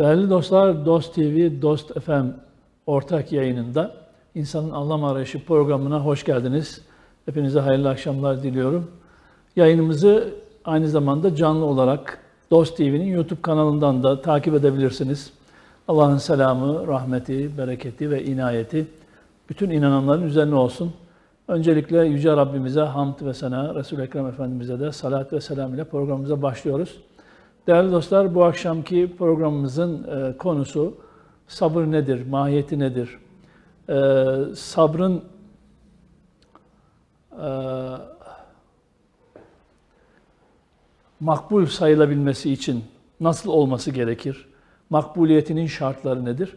Değerli dostlar, Dost TV, Dost FM ortak yayınında İnsanın Anlam Arayışı programına hoş geldiniz. Hepinize hayırlı akşamlar diliyorum. Yayınımızı aynı zamanda canlı olarak Dost TV'nin YouTube kanalından da takip edebilirsiniz. Allah'ın selamı, rahmeti, bereketi ve inayeti bütün inananların üzerine olsun. Öncelikle Yüce Rabbimize hamd ve sena, Resul-i Ekrem Efendimiz'e de salat ve selam ile programımıza başlıyoruz. Değerli dostlar, bu akşamki programımızın e, konusu sabır nedir, mahiyeti nedir? E, sabrın e, makbul sayılabilmesi için nasıl olması gerekir? Makbuliyetinin şartları nedir?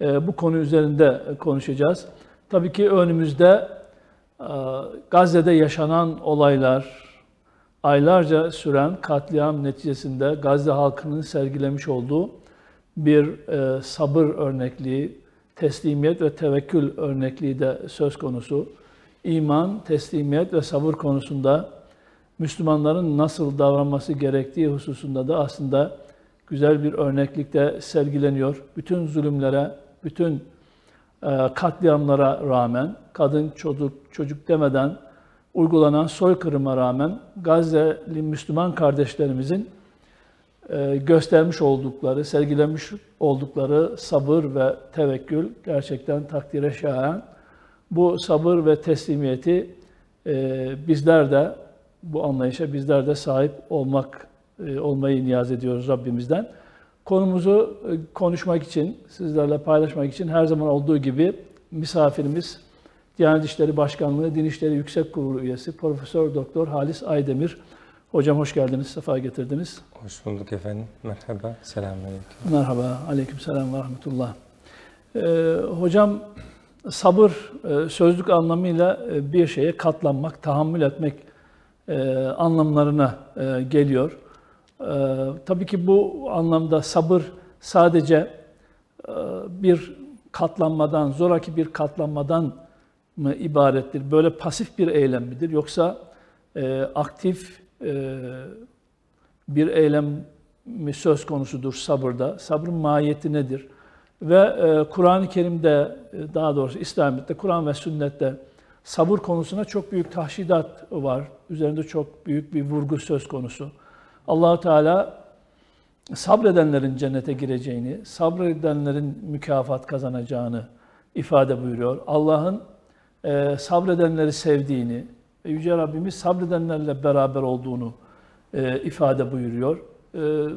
E, bu konu üzerinde konuşacağız. Tabii ki önümüzde e, Gazze'de yaşanan olaylar, aylarca süren katliam neticesinde Gazze halkının sergilemiş olduğu bir e, sabır örnekliği, teslimiyet ve tevekkül örnekliği de söz konusu. İman, teslimiyet ve sabır konusunda Müslümanların nasıl davranması gerektiği hususunda da aslında güzel bir örneklikte sergileniyor. Bütün zulümlere, bütün e, katliamlara rağmen kadın, çocuk, çocuk demeden uygulanan soykırıma rağmen Gazze'li Müslüman kardeşlerimizin e, göstermiş oldukları, sergilemiş oldukları sabır ve tevekkül gerçekten takdire şayan. Bu sabır ve teslimiyeti e, bizler de bu anlayışa bizler de sahip olmak e, olmayı niyaz ediyoruz Rabbimizden. Konumuzu konuşmak için, sizlerle paylaşmak için her zaman olduğu gibi misafirimiz Diyanet İşleri Başkanlığı Din İşleri Yüksek Kurulu üyesi Profesör Doktor Halis Aydemir. Hocam hoş geldiniz, sefa getirdiniz. Hoş bulduk efendim. Merhaba, selamünaleyküm. Merhaba, aleyküm selam ve rahmetullah. Ee, hocam sabır e, sözlük anlamıyla e, bir şeye katlanmak, tahammül etmek e, anlamlarına geliyor. Tabii ki bu anlamda sabır sadece bir katlanmadan, zoraki bir katlanmadan mı ibarettir? Böyle pasif bir eylem midir? Yoksa e, aktif e, bir eylem mi söz konusudur sabırda? Sabrın mahiyeti nedir? Ve e, Kur'an-ı Kerim'de, e, daha doğrusu İslamiyet'te, Kur'an ve sünnette sabır konusuna çok büyük tahşidat var. Üzerinde çok büyük bir vurgu söz konusu. allah Teala sabredenlerin cennete gireceğini, sabredenlerin mükafat kazanacağını ifade buyuruyor. Allah'ın e, sabredenleri sevdiğini, Yüce Rabbimiz sabredenlerle beraber olduğunu e, ifade buyuruyor. E,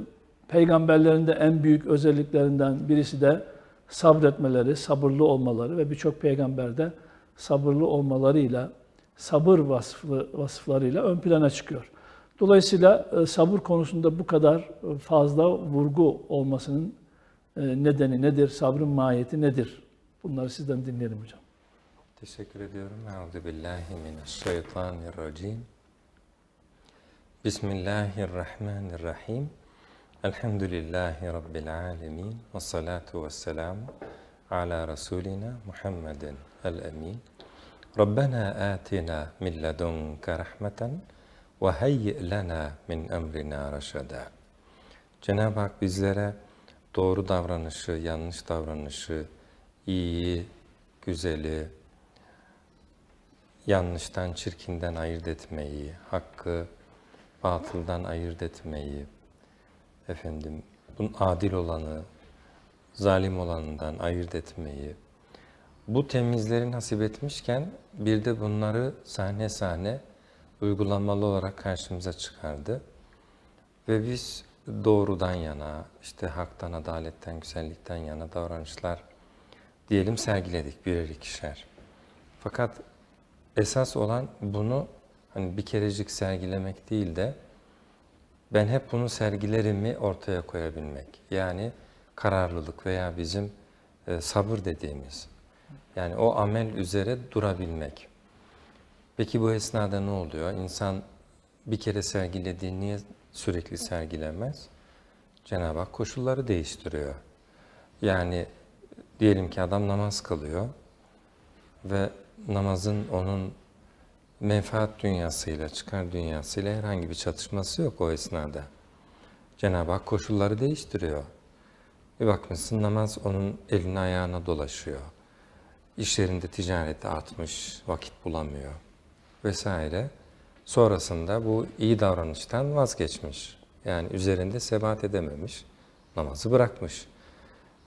peygamberlerin de en büyük özelliklerinden birisi de sabretmeleri, sabırlı olmaları ve birçok peygamberde sabırlı olmalarıyla, sabır vasıflı, vasıflarıyla ön plana çıkıyor. Dolayısıyla e, sabır konusunda bu kadar e, fazla vurgu olmasının e, nedeni nedir, sabrın mahiyeti nedir? Bunları sizden dinleyelim hocam. Teşekkür ediyorum. Euzu billahi mineşşeytanirracim. Bismillahirrahmanirrahim. Elhamdülillahi rabbil alamin. Ves salatu vesselam ala rasulina Muhammedin el-emin. Rabbena atina min ledunke rahmeten ve hayyi lana min emrina raşada. Cenab-ı Hak bizlere doğru davranışı, yanlış davranışı, iyiyi, güzeli, yanlıştan, çirkinden ayırt etmeyi, hakkı batıldan ayırt etmeyi, efendim, bunun adil olanı, zalim olanından ayırt etmeyi, bu temizleri nasip etmişken bir de bunları sahne sahne uygulamalı olarak karşımıza çıkardı. Ve biz doğrudan yana, işte haktan, adaletten, güzellikten yana davranışlar diyelim sergiledik birer ikişer. Fakat esas olan bunu hani bir kerecik sergilemek değil de ben hep bunu sergilerimi ortaya koyabilmek. Yani kararlılık veya bizim e, sabır dediğimiz. Yani o amel üzere durabilmek. Peki bu esnada ne oluyor? İnsan bir kere sergilediği niye sürekli sergilemez? Cenab-ı Hak koşulları değiştiriyor. Yani diyelim ki adam namaz kılıyor ve namazın onun menfaat dünyasıyla, çıkar dünyasıyla herhangi bir çatışması yok o esnada. Cenab-ı Hak koşulları değiştiriyor. Bir bakmışsın namaz onun eline ayağına dolaşıyor. İşlerinde yerinde ticareti artmış, vakit bulamıyor vesaire. Sonrasında bu iyi davranıştan vazgeçmiş. Yani üzerinde sebat edememiş, namazı bırakmış.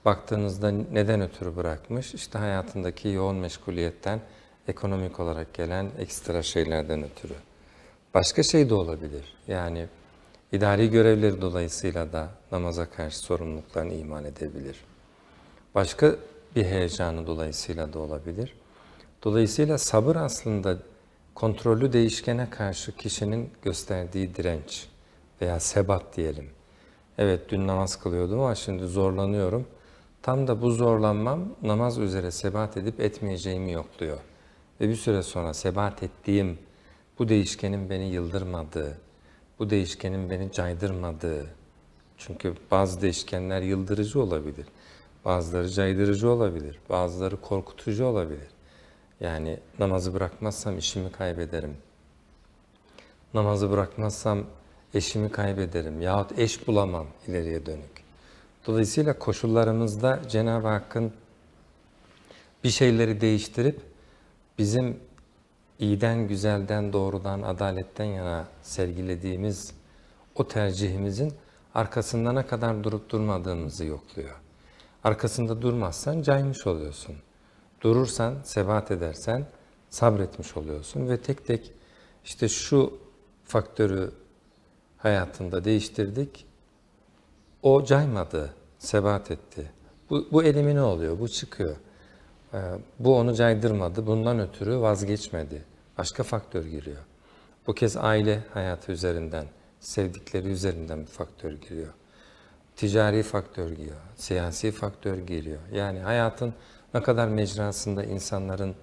Baktığınızda neden ötürü bırakmış? İşte hayatındaki yoğun meşguliyetten, ekonomik olarak gelen ekstra şeylerden ötürü. Başka şey de olabilir. Yani idari görevleri dolayısıyla da namaza karşı sorumluluklarını iman edebilir. Başka bir heyecanı dolayısıyla da olabilir. Dolayısıyla sabır aslında kontrollü değişkene karşı kişinin gösterdiği direnç veya sebat diyelim. Evet dün namaz kılıyordum ama şimdi zorlanıyorum. Tam da bu zorlanmam namaz üzere sebat edip etmeyeceğimi yokluyor ve bir süre sonra sebat ettiğim bu değişkenin beni yıldırmadığı, bu değişkenin beni caydırmadığı, çünkü bazı değişkenler yıldırıcı olabilir, bazıları caydırıcı olabilir, bazıları korkutucu olabilir. Yani namazı bırakmazsam işimi kaybederim, namazı bırakmazsam eşimi kaybederim yahut eş bulamam ileriye dönük. Dolayısıyla koşullarımızda Cenab-ı Hakk'ın bir şeyleri değiştirip bizim iyiden, güzelden, doğrudan, adaletten yana sergilediğimiz o tercihimizin arkasında ne kadar durup durmadığımızı yokluyor. Arkasında durmazsan caymış oluyorsun. Durursan, sebat edersen sabretmiş oluyorsun ve tek tek işte şu faktörü hayatında değiştirdik. O caymadı, sebat etti. Bu, bu ne oluyor, bu çıkıyor. Ee, bu onu caydırmadı, bundan ötürü vazgeçmedi. Başka faktör giriyor. Bu kez aile hayatı üzerinden, sevdikleri üzerinden bir faktör giriyor. Ticari faktör giriyor, siyasi faktör giriyor. Yani hayatın ne kadar mecrasında insanların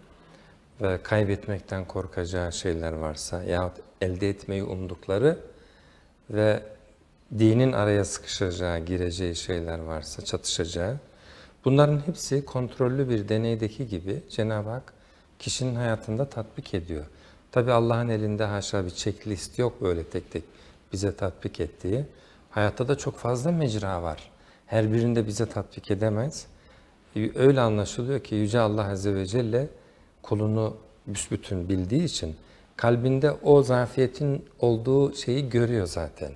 ve kaybetmekten korkacağı şeyler varsa yahut elde etmeyi umdukları ve dinin araya sıkışacağı, gireceği şeyler varsa, çatışacağı Bunların hepsi kontrollü bir deneydeki gibi Cenab-ı Hak kişinin hayatında tatbik ediyor. Tabi Allah'ın elinde haşa bir checklist yok böyle tek tek bize tatbik ettiği. Hayatta da çok fazla mecra var. Her birinde bize tatbik edemez. Ee, öyle anlaşılıyor ki Yüce Allah Azze ve Celle kulunu büsbütün bildiği için kalbinde o zafiyetin olduğu şeyi görüyor zaten.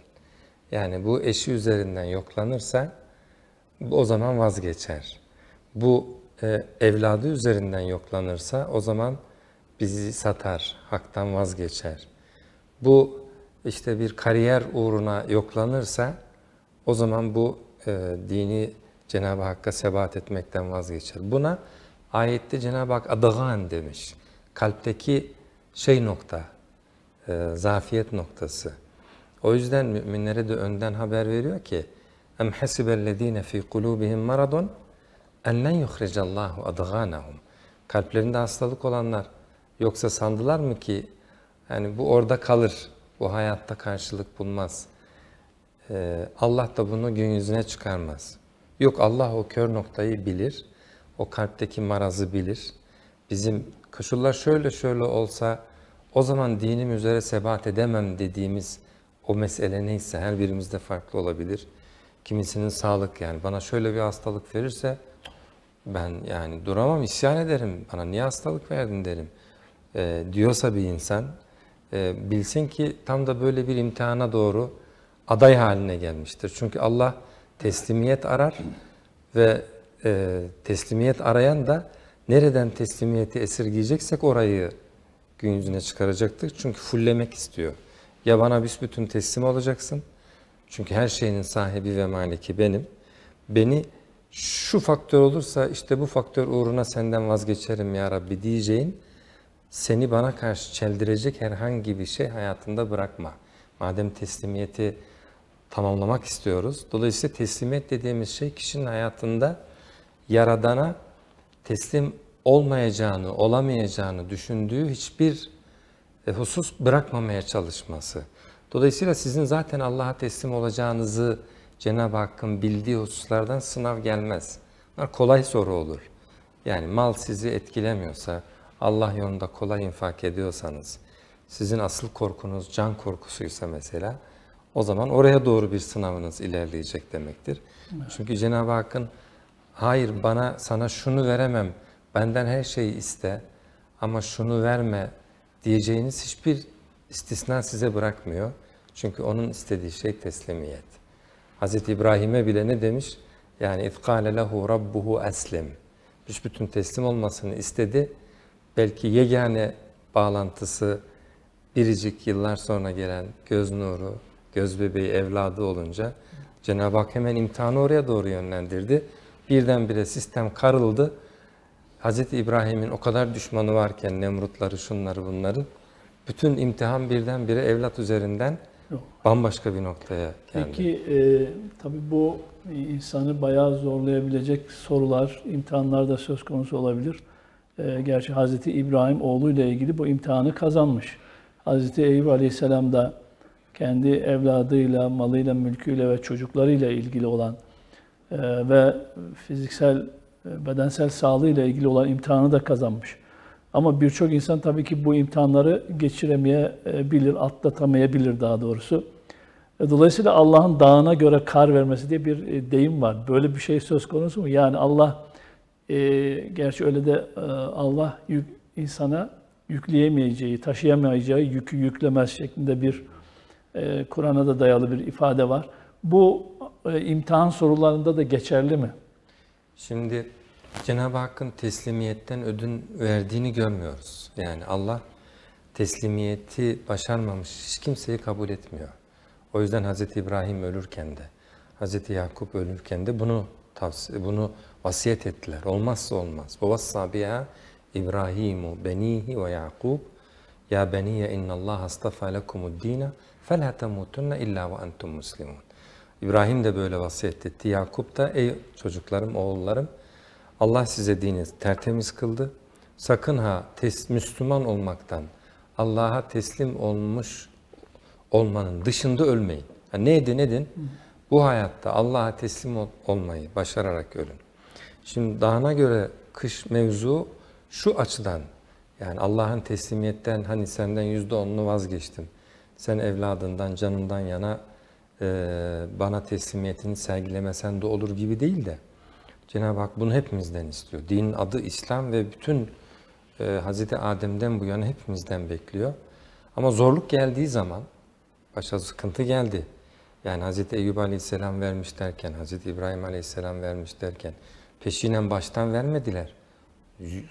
Yani bu eşi üzerinden yoklanırsa o zaman vazgeçer. Bu e, evladı üzerinden yoklanırsa o zaman bizi satar, haktan vazgeçer. Bu işte bir kariyer uğruna yoklanırsa o zaman bu e, dini Cenab-ı Hakk'a sebat etmekten vazgeçer. Buna ayette Cenab-ı Hak adagan demiş. Kalpteki şey nokta, e, zafiyet noktası. O yüzden müminlere de önden haber veriyor ki Em hasibellezine fi kulubihim maradun en len yuhricallahu adganahum. Kalplerinde hastalık olanlar yoksa sandılar mı ki yani bu orada kalır, bu hayatta karşılık bulmaz. Ee, Allah da bunu gün yüzüne çıkarmaz. Yok Allah o kör noktayı bilir, o kalpteki marazı bilir. Bizim koşullar şöyle şöyle olsa o zaman dinim üzere sebat edemem dediğimiz o mesele neyse her birimizde farklı olabilir. Kimisinin sağlık yani bana şöyle bir hastalık verirse ben yani duramam isyan ederim. Bana niye hastalık verdin derim e, diyorsa bir insan e, bilsin ki tam da böyle bir imtihana doğru aday haline gelmiştir. Çünkü Allah teslimiyet arar ve e, teslimiyet arayan da nereden teslimiyeti esirgeyeceksek orayı gün yüzüne çıkaracaktır. Çünkü fullemek istiyor. Ya bana büsbütün teslim olacaksın çünkü her şeyin sahibi ve maliki benim. Beni şu faktör olursa işte bu faktör uğruna senden vazgeçerim ya Rabbi diyeceğin seni bana karşı çeldirecek herhangi bir şey hayatında bırakma. Madem teslimiyeti tamamlamak istiyoruz. Dolayısıyla teslimiyet dediğimiz şey kişinin hayatında yaradana teslim olmayacağını, olamayacağını düşündüğü hiçbir e, husus bırakmamaya çalışması. Dolayısıyla sizin zaten Allah'a teslim olacağınızı Cenab-ı Hakk'ın bildiği hususlardan sınav gelmez. Bunlar kolay soru olur. Yani mal sizi etkilemiyorsa, Allah yolunda kolay infak ediyorsanız, sizin asıl korkunuz can korkusuysa mesela, o zaman oraya doğru bir sınavınız ilerleyecek demektir. Evet. Çünkü Cenab-ı Hakk'ın hayır bana sana şunu veremem, benden her şeyi iste ama şunu verme diyeceğiniz hiçbir istisna size bırakmıyor. Çünkü onun istediği şey teslimiyet. Hz. İbrahim'e bile ne demiş? Yani اِذْقَالَ lehu rabbuhu eslim. Büsbütün teslim olmasını istedi. Belki yegane bağlantısı biricik yıllar sonra gelen göz nuru, göz bebeği evladı olunca Cenab-ı Hak hemen imtihanı oraya doğru yönlendirdi. Birdenbire sistem karıldı. Hz. İbrahim'in o kadar düşmanı varken Nemrutları, şunları, bunları bütün imtihan birdenbire evlat üzerinden Yok. bambaşka bir noktaya geldi. Peki e, tabii bu insanı bayağı zorlayabilecek sorular, imtihanlar da söz konusu olabilir. E, gerçi Hazreti İbrahim oğluyla ilgili bu imtihanı kazanmış. Hazreti Eyüp Aleyhisselam da kendi evladıyla, malıyla, mülküyle ve çocuklarıyla ilgili olan e, ve fiziksel, e, bedensel sağlığıyla ilgili olan imtihanı da kazanmış. Ama birçok insan tabii ki bu imtihanları geçiremeyebilir, e, atlatamayabilir daha doğrusu. E, dolayısıyla Allah'ın dağına göre kar vermesi diye bir e, deyim var. Böyle bir şey söz konusu mu? Yani Allah, e, gerçi öyle de e, Allah yük, insana yükleyemeyeceği, taşıyamayacağı yükü yüklemez şeklinde bir e, Kur'an'a da dayalı bir ifade var. Bu e, imtihan sorularında da geçerli mi? Şimdi Cenab-ı Hakk'ın teslimiyetten ödün verdiğini görmüyoruz. Yani Allah teslimiyeti başarmamış hiç kimseyi kabul etmiyor. O yüzden Hz. İbrahim ölürken de, Hz. Yakup ölürken de bunu tavsiye, bunu vasiyet ettiler. Olmazsa olmaz. وَوَصَّى بِهَا İbrahimu benihi ve Yakub ya beniye innallaha astafa lekumu'd-dine fe la tamutunna illa ve entum muslimun. İbrahim de böyle vasiyet etti. Yakup da ey çocuklarım, oğullarım Allah size dini tertemiz kıldı. Sakın ha tes, Müslüman olmaktan Allah'a teslim olmuş olmanın dışında ölmeyin. Yani ne edin edin bu hayatta Allah'a teslim ol, olmayı başararak ölün. Şimdi dağına göre kış mevzu şu açıdan yani Allah'ın teslimiyetten hani senden yüzde onunu vazgeçtim. Sen evladından canından yana e, bana teslimiyetini sergilemesen de olur gibi değil de Cenab-ı Hak bunu hepimizden istiyor. Dinin adı İslam ve bütün e, Hz. Adem'den bu yana hepimizden bekliyor. Ama zorluk geldiği zaman, başa sıkıntı geldi. Yani Hazreti Eyyub Aleyhisselam vermiş derken, Hazreti İbrahim Aleyhisselam vermiş derken peşinen baştan vermediler.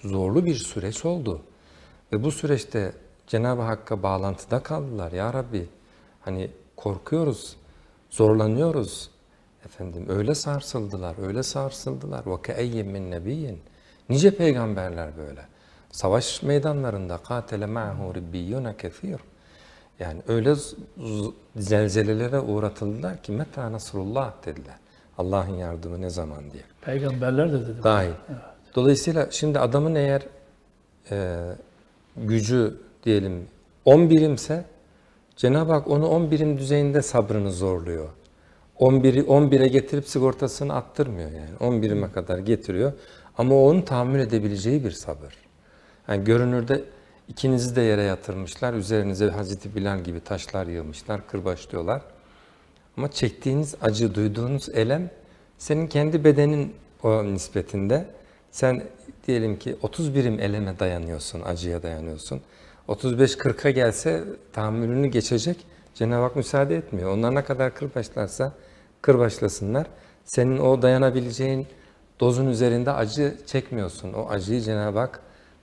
Zorlu bir süreç oldu. Ve bu süreçte Cenab-ı Hakk'a bağlantıda kaldılar. Ya Rabbi hani korkuyoruz, zorlanıyoruz. Efendim öyle sarsıldılar, öyle sarsıldılar. وَكَأَيِّمْ min nebiyin. Nice peygamberler böyle. Savaş meydanlarında katele ma'hu ribbiyuna kefir. Yani öyle zelzelelere uğratıldılar ki meta nasrullah dediler. Allah'ın yardımı ne zaman diye. Peygamberler de dedi. dahi Evet. Dolayısıyla şimdi adamın eğer e, gücü diyelim 10 birimse Cenab-ı Hak onu 10 birim düzeyinde sabrını zorluyor. 11'i 11'e getirip sigortasını attırmıyor yani. 11'ime kadar getiriyor. Ama onun tahammül edebileceği bir sabır. Yani görünürde ikinizi de yere yatırmışlar. Üzerinize Hazreti Bilal gibi taşlar yığmışlar, kırbaçlıyorlar. Ama çektiğiniz acı, duyduğunuz elem senin kendi bedenin o nispetinde. Sen diyelim ki 30 birim eleme dayanıyorsun, acıya dayanıyorsun. 35-40'a gelse tahammülünü geçecek. Cenab-ı Hak müsaade etmiyor. Onlar ne kadar kırbaçlarsa kırbaçlasınlar. Senin o dayanabileceğin dozun üzerinde acı çekmiyorsun. O acıyı Cenab-ı Hak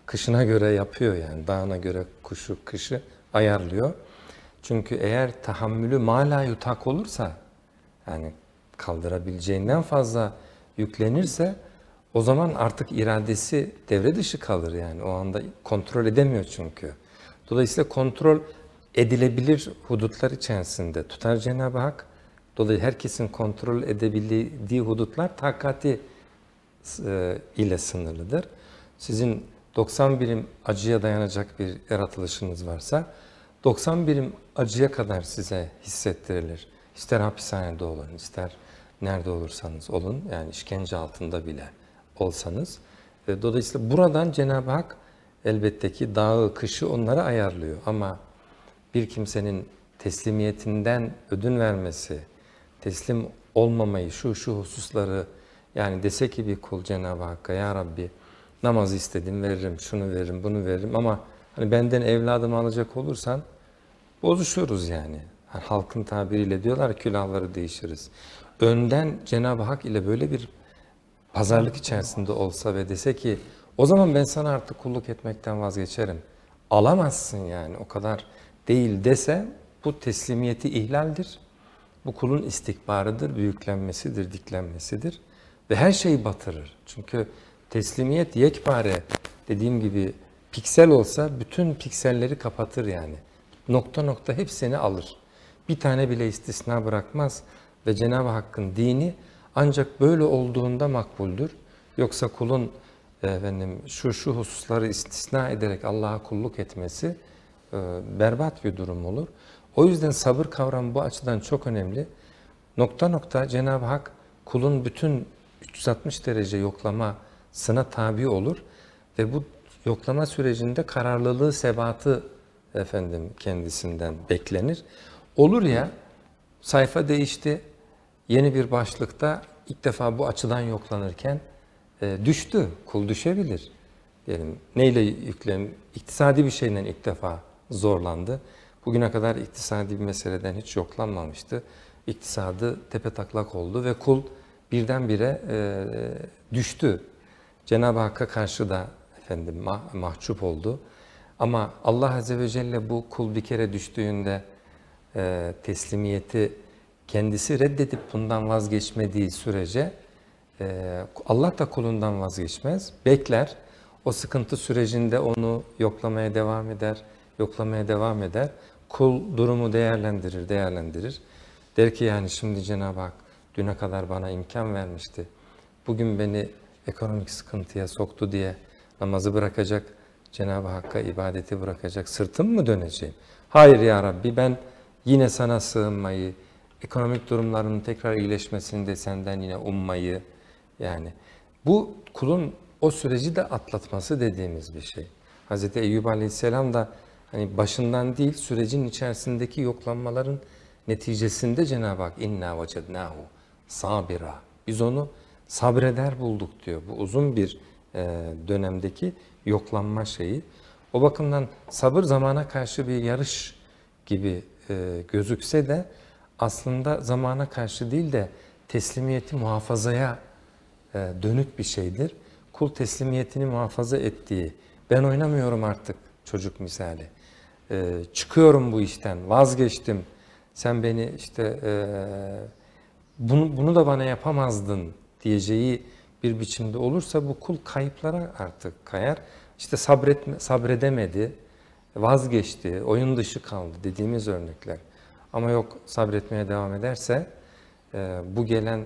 kışına göre yapıyor yani. Dağına göre kuşu, kışı ayarlıyor. Çünkü eğer tahammülü mala yutak olursa yani kaldırabileceğinden fazla yüklenirse o zaman artık iradesi devre dışı kalır yani o anda kontrol edemiyor çünkü. Dolayısıyla kontrol edilebilir hudutlar içerisinde tutar Cenab-ı Hak Dolayısıyla herkesin kontrol edebildiği hudutlar takati e, ile sınırlıdır. Sizin 90 birim acıya dayanacak bir yaratılışınız varsa 90 birim acıya kadar size hissettirilir. İster hapishanede olun, ister nerede olursanız olun yani işkence altında bile olsanız. Ve dolayısıyla buradan Cenab-ı Hak elbette ki dağı, kışı onlara ayarlıyor. Ama bir kimsenin teslimiyetinden ödün vermesi, teslim olmamayı, şu şu hususları yani dese ki bir kul Cenab-ı Hakk'a ya Rabbi namaz istedim veririm, şunu veririm, bunu veririm ama hani benden evladımı alacak olursan bozuşuyoruz yani. yani halkın tabiriyle diyorlar külahları değişiriz. Önden Cenab-ı Hak ile böyle bir pazarlık içerisinde olsa ve dese ki o zaman ben sana artık kulluk etmekten vazgeçerim. Alamazsın yani o kadar değil dese bu teslimiyeti ihlaldir. Bu kulun istikbarıdır, büyüklenmesidir, diklenmesidir ve her şeyi batırır. Çünkü teslimiyet yekpare dediğim gibi piksel olsa bütün pikselleri kapatır yani. Nokta nokta hepsini alır. Bir tane bile istisna bırakmaz ve Cenab-ı Hakk'ın dini ancak böyle olduğunda makbuldür. Yoksa kulun e, efendim, şu şu hususları istisna ederek Allah'a kulluk etmesi e, berbat bir durum olur. O yüzden sabır kavramı bu açıdan çok önemli. Nokta nokta Cenab-ı Hak kulun bütün 360 derece yoklamasına tabi olur ve bu yoklama sürecinde kararlılığı, sebatı efendim kendisinden beklenir. Olur ya sayfa değişti, yeni bir başlıkta ilk defa bu açıdan yoklanırken e, düştü, kul düşebilir. Yani neyle yüklen, iktisadi bir şeyden ilk defa zorlandı. Bugüne kadar iktisadi bir meseleden hiç yoklanmamıştı. İktisadı tepe taklak oldu ve kul birdenbire e, düştü. Cenab-ı Hakk'a karşı da efendim mah mahcup oldu. Ama Allah Azze ve Celle bu kul bir kere düştüğünde e, teslimiyeti kendisi reddedip bundan vazgeçmediği sürece e, Allah da kulundan vazgeçmez. Bekler, o sıkıntı sürecinde onu yoklamaya devam eder, yoklamaya devam eder. Kul durumu değerlendirir, değerlendirir. Der ki yani şimdi Cenab-ı Hak düne kadar bana imkan vermişti. Bugün beni ekonomik sıkıntıya soktu diye namazı bırakacak, Cenab-ı Hakk'a ibadeti bırakacak, sırtım mı döneceğim? Hayır ya Rabbi ben yine sana sığınmayı, ekonomik durumlarının tekrar iyileşmesini de senden yine ummayı yani bu kulun o süreci de atlatması dediğimiz bir şey. Hz. Eyyub Aleyhisselam da hani başından değil sürecin içerisindeki yoklanmaların neticesinde Cenab-ı Hak inna vecednahu sabira. Biz onu sabreder bulduk diyor. Bu uzun bir e, dönemdeki yoklanma şeyi. O bakımdan sabır zamana karşı bir yarış gibi e, gözükse de aslında zamana karşı değil de teslimiyeti muhafazaya e, dönük bir şeydir. Kul teslimiyetini muhafaza ettiği, ben oynamıyorum artık çocuk misali e, çıkıyorum bu işten, vazgeçtim. Sen beni işte e, bunu, bunu da bana yapamazdın diyeceği bir biçimde olursa bu kul kayıplara artık kayar. İşte sabretme, sabredemedi, vazgeçti, oyun dışı kaldı dediğimiz örnekler. Ama yok sabretmeye devam ederse e, bu gelen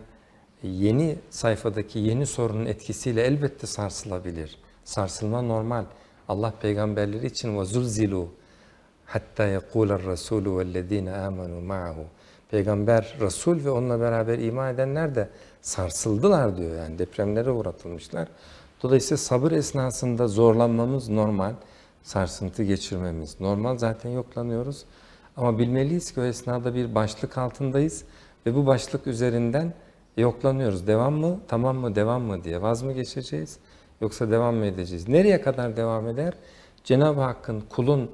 yeni sayfadaki yeni sorunun etkisiyle elbette sarsılabilir. Sarsılma normal. Allah peygamberleri için ve zilu. Hatta yekûler rasûlü vellezîne âmenû ma'ahu. Peygamber, Resul ve onunla beraber iman edenler de sarsıldılar diyor yani depremlere uğratılmışlar. Dolayısıyla sabır esnasında zorlanmamız normal, sarsıntı geçirmemiz normal zaten yoklanıyoruz. Ama bilmeliyiz ki o esnada bir başlık altındayız ve bu başlık üzerinden yoklanıyoruz. Devam mı, tamam mı, devam mı diye vaz mı geçeceğiz yoksa devam mı edeceğiz? Nereye kadar devam eder? Cenab-ı Hakk'ın kulun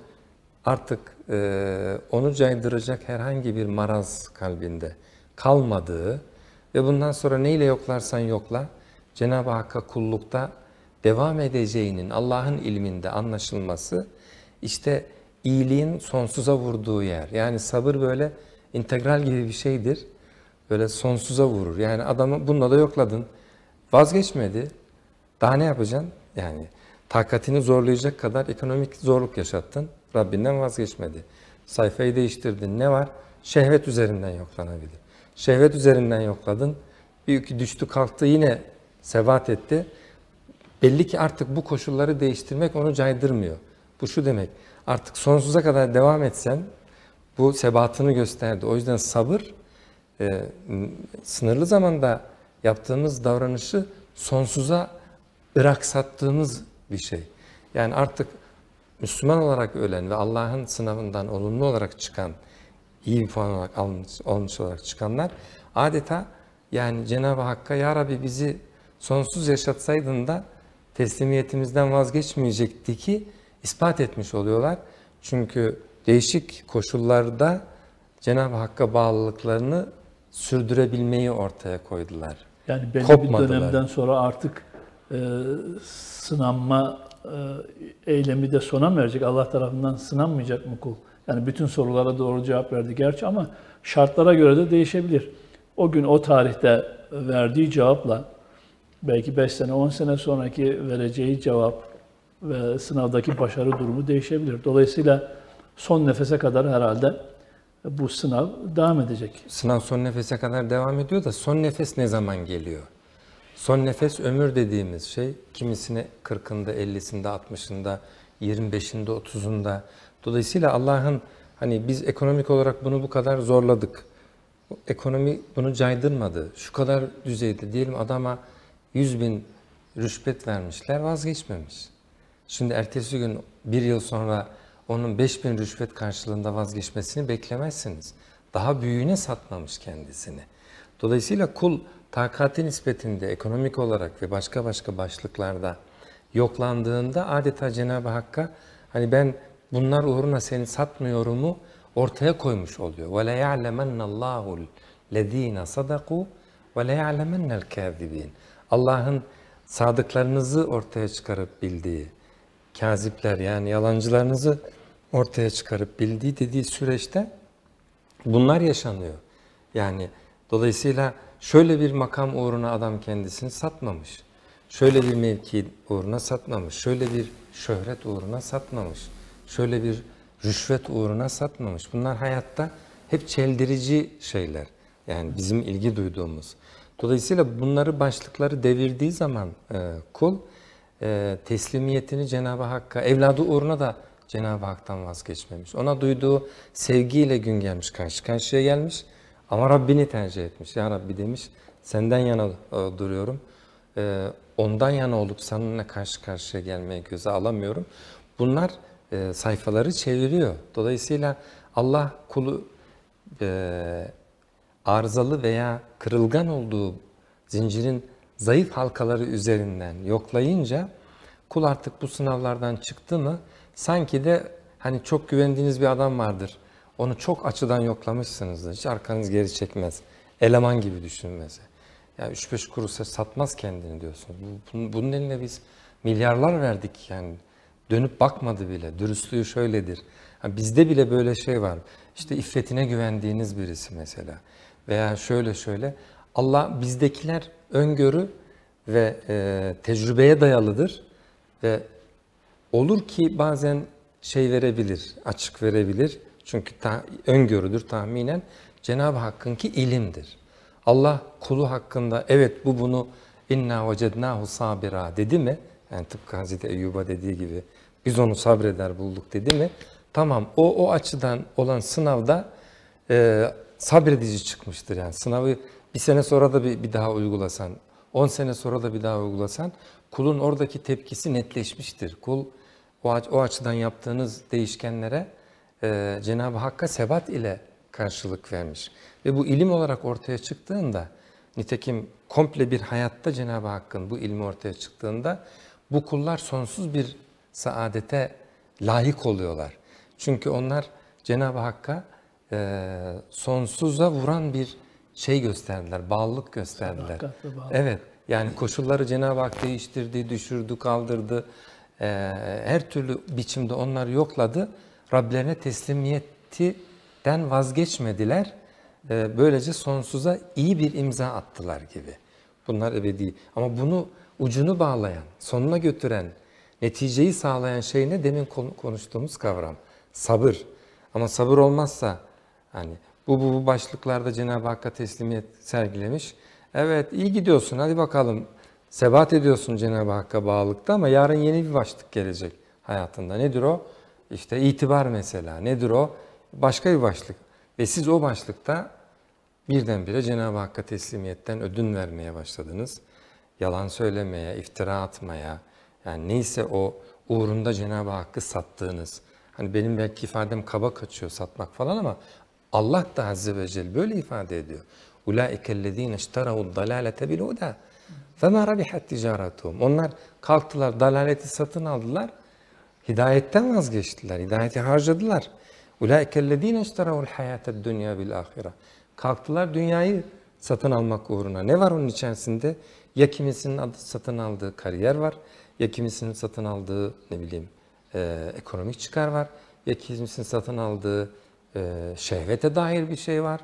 artık e, onu caydıracak herhangi bir maraz kalbinde kalmadığı ve bundan sonra neyle yoklarsan yokla Cenab-ı Hakk'a kullukta devam edeceğinin Allah'ın ilminde anlaşılması işte iyiliğin sonsuza vurduğu yer. Yani sabır böyle integral gibi bir şeydir. Böyle sonsuza vurur. Yani adamı bununla da yokladın. Vazgeçmedi. Daha ne yapacaksın? Yani takatini zorlayacak kadar ekonomik zorluk yaşattın. Rabbinden vazgeçmedi. Sayfayı değiştirdin. Ne var? Şehvet üzerinden yoklanabilir. Şehvet üzerinden yokladın. Bir iki düştü kalktı yine sebat etti. Belli ki artık bu koşulları değiştirmek onu caydırmıyor. Bu şu demek. Artık sonsuza kadar devam etsen bu sebatını gösterdi. O yüzden sabır e, sınırlı zamanda yaptığımız davranışı sonsuza bıraksattığımız bir şey. Yani artık Müslüman olarak ölen ve Allah'ın sınavından olumlu olarak çıkan, iyi bir puan olarak almış, olmuş olarak çıkanlar adeta yani Cenab-ı Hakk'a Ya Rabbi bizi sonsuz yaşatsaydın da teslimiyetimizden vazgeçmeyecekti ki ispat etmiş oluyorlar. Çünkü değişik koşullarda Cenab-ı Hakk'a bağlılıklarını sürdürebilmeyi ortaya koydular. Yani belli Kopmadılar. bir dönemden sonra artık e, sınanma e, eylemi de sona mı erecek? Allah tarafından sınanmayacak mı kul? Yani bütün sorulara doğru cevap verdi gerçi ama şartlara göre de değişebilir. O gün o tarihte verdiği cevapla belki 5 sene 10 sene sonraki vereceği cevap ve sınavdaki başarı durumu değişebilir. Dolayısıyla son nefese kadar herhalde bu sınav devam edecek. Sınav son nefese kadar devam ediyor da son nefes ne zaman geliyor? Son nefes ömür dediğimiz şey kimisine 40'ında, 50'sinde, 60'ında, 25'inde, 30'unda. Dolayısıyla Allah'ın hani biz ekonomik olarak bunu bu kadar zorladık. Ekonomi bunu caydırmadı. Şu kadar düzeyde diyelim adama 100 bin rüşvet vermişler vazgeçmemiş. Şimdi ertesi gün bir yıl sonra onun 5 bin rüşvet karşılığında vazgeçmesini beklemezsiniz. Daha büyüğüne satmamış kendisini. Dolayısıyla kul takati nispetinde ekonomik olarak ve başka başka başlıklarda yoklandığında adeta Cenab-ı Hakk'a hani ben bunlar uğruna seni satmıyorumu ortaya koymuş oluyor. Ve وَلَيَعْلَمَنَّ اللّٰهُ الَّذ۪ينَ ve وَلَيَعْلَمَنَّ الْكَاذِب۪ينَ Allah'ın sadıklarınızı ortaya çıkarıp bildiği, kazipler yani yalancılarınızı ortaya çıkarıp bildiği dediği süreçte bunlar yaşanıyor. Yani dolayısıyla Şöyle bir makam uğruna adam kendisini satmamış. Şöyle bir mevki uğruna satmamış. Şöyle bir şöhret uğruna satmamış. Şöyle bir rüşvet uğruna satmamış. Bunlar hayatta hep çeldirici şeyler. Yani bizim ilgi duyduğumuz. Dolayısıyla bunları başlıkları devirdiği zaman e, kul e, teslimiyetini Cenab-ı Hakk'a, evladı uğruna da Cenab-ı Hak'tan vazgeçmemiş. Ona duyduğu sevgiyle gün gelmiş, karşı karşıya gelmiş ama Rabbini tercih etmiş. Ya Rabbi demiş senden yana e, duruyorum. E, ondan yana olup seninle karşı karşıya gelmeye göze alamıyorum. Bunlar e, sayfaları çeviriyor. Dolayısıyla Allah kulu arızalı veya kırılgan olduğu zincirin zayıf halkaları üzerinden yoklayınca kul artık bu sınavlardan çıktı mı sanki de hani çok güvendiğiniz bir adam vardır onu çok açıdan yoklamışsınızdır. Hiç arkanız geri çekmez. Eleman gibi düşünmesi. Yani 3-5 kuruşa satmaz kendini diyorsun. Bunun eline biz milyarlar verdik yani. Dönüp bakmadı bile. Dürüstlüğü şöyledir. bizde bile böyle şey var. İşte iffetine güvendiğiniz birisi mesela. Veya şöyle şöyle. Allah bizdekiler öngörü ve e, tecrübeye dayalıdır. Ve olur ki bazen şey verebilir, açık verebilir. Çünkü ta, öngörüdür tahminen. Cenab-ı Hakk'ın ki ilimdir. Allah kulu hakkında evet bu bunu inna vecednahu sabira dedi mi? Yani tıpkı Hazreti Eyyub'a dediği gibi biz onu sabreder bulduk dedi mi? Tamam o o açıdan olan sınavda e, sabredici çıkmıştır yani sınavı bir sene sonra da bir, bir daha uygulasan, on sene sonra da bir daha uygulasan kulun oradaki tepkisi netleşmiştir. Kul o, o açıdan yaptığınız değişkenlere e, Cenab-ı Hakk'a sebat ile karşılık vermiş. Ve bu ilim olarak ortaya çıktığında nitekim komple bir hayatta Cenab-ı Hakk'ın bu ilmi ortaya çıktığında bu kullar sonsuz bir saadete layık oluyorlar. Çünkü onlar Cenab-ı Hakk'a e, sonsuza vuran bir şey gösterdiler, bağlılık gösterdiler. Evet, yani koşulları Cenab-ı Hak değiştirdi, düşürdü, kaldırdı. E, her türlü biçimde onlar yokladı Rablerine teslimiyetinden vazgeçmediler. Ee, böylece sonsuza iyi bir imza attılar gibi. Bunlar ebedi. Ama bunu ucunu bağlayan, sonuna götüren, neticeyi sağlayan şey ne? Demin konuştuğumuz kavram. Sabır. Ama sabır olmazsa hani bu bu, bu başlıklarda Cenab-ı Hakk'a teslimiyet sergilemiş. Evet iyi gidiyorsun hadi bakalım. Sebat ediyorsun Cenab-ı Hakk'a bağlılıkta ama yarın yeni bir başlık gelecek hayatında. Nedir o? İşte itibar mesela nedir o? Başka bir başlık. Ve siz o başlıkta birdenbire Cenab-ı Hakk'a teslimiyetten ödün vermeye başladınız. Yalan söylemeye, iftira atmaya, yani neyse o uğrunda Cenab-ı Hakk'ı sattığınız. Hani benim belki ifadem kaba kaçıyor satmak falan ama Allah da Azze ve Celle böyle ifade ediyor. اُولَٰئِكَ الَّذ۪ينَ اشْتَرَهُ الضَّلَالَةَ بِالْهُدَى فَمَا رَبِحَتْ تِجَارَتُهُمْ Onlar kalktılar, dalaleti satın aldılar Hidayetten vazgeçtiler. Hidayeti harcadılar. اُولَٰئِكَ الَّذ۪ينَ اشْتَرَوُ الْحَيَاةَ الدُّنْيَا بِالْآخِرَةِ Kalktılar dünyayı satın almak uğruna. Ne var onun içerisinde? Ya kimisinin adı satın aldığı kariyer var, ya kimisinin satın aldığı ne bileyim e, ekonomik çıkar var, ya kimisinin satın aldığı e, şehvete dair bir şey var.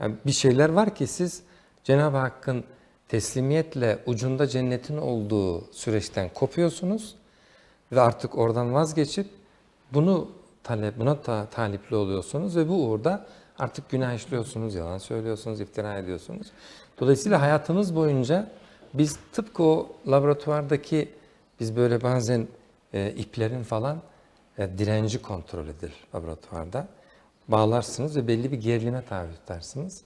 Yani bir şeyler var ki siz Cenab-ı Hakk'ın teslimiyetle ucunda cennetin olduğu süreçten kopuyorsunuz ve artık oradan vazgeçip bunu talep, buna ta, talipli oluyorsunuz ve bu uğurda artık günah işliyorsunuz, yalan söylüyorsunuz, iftira ediyorsunuz. Dolayısıyla hayatımız boyunca biz tıpkı o laboratuvardaki biz böyle bazen e, iplerin falan e, direnci kontrol edilir laboratuvarda. Bağlarsınız ve belli bir gerilime tabi tutarsınız.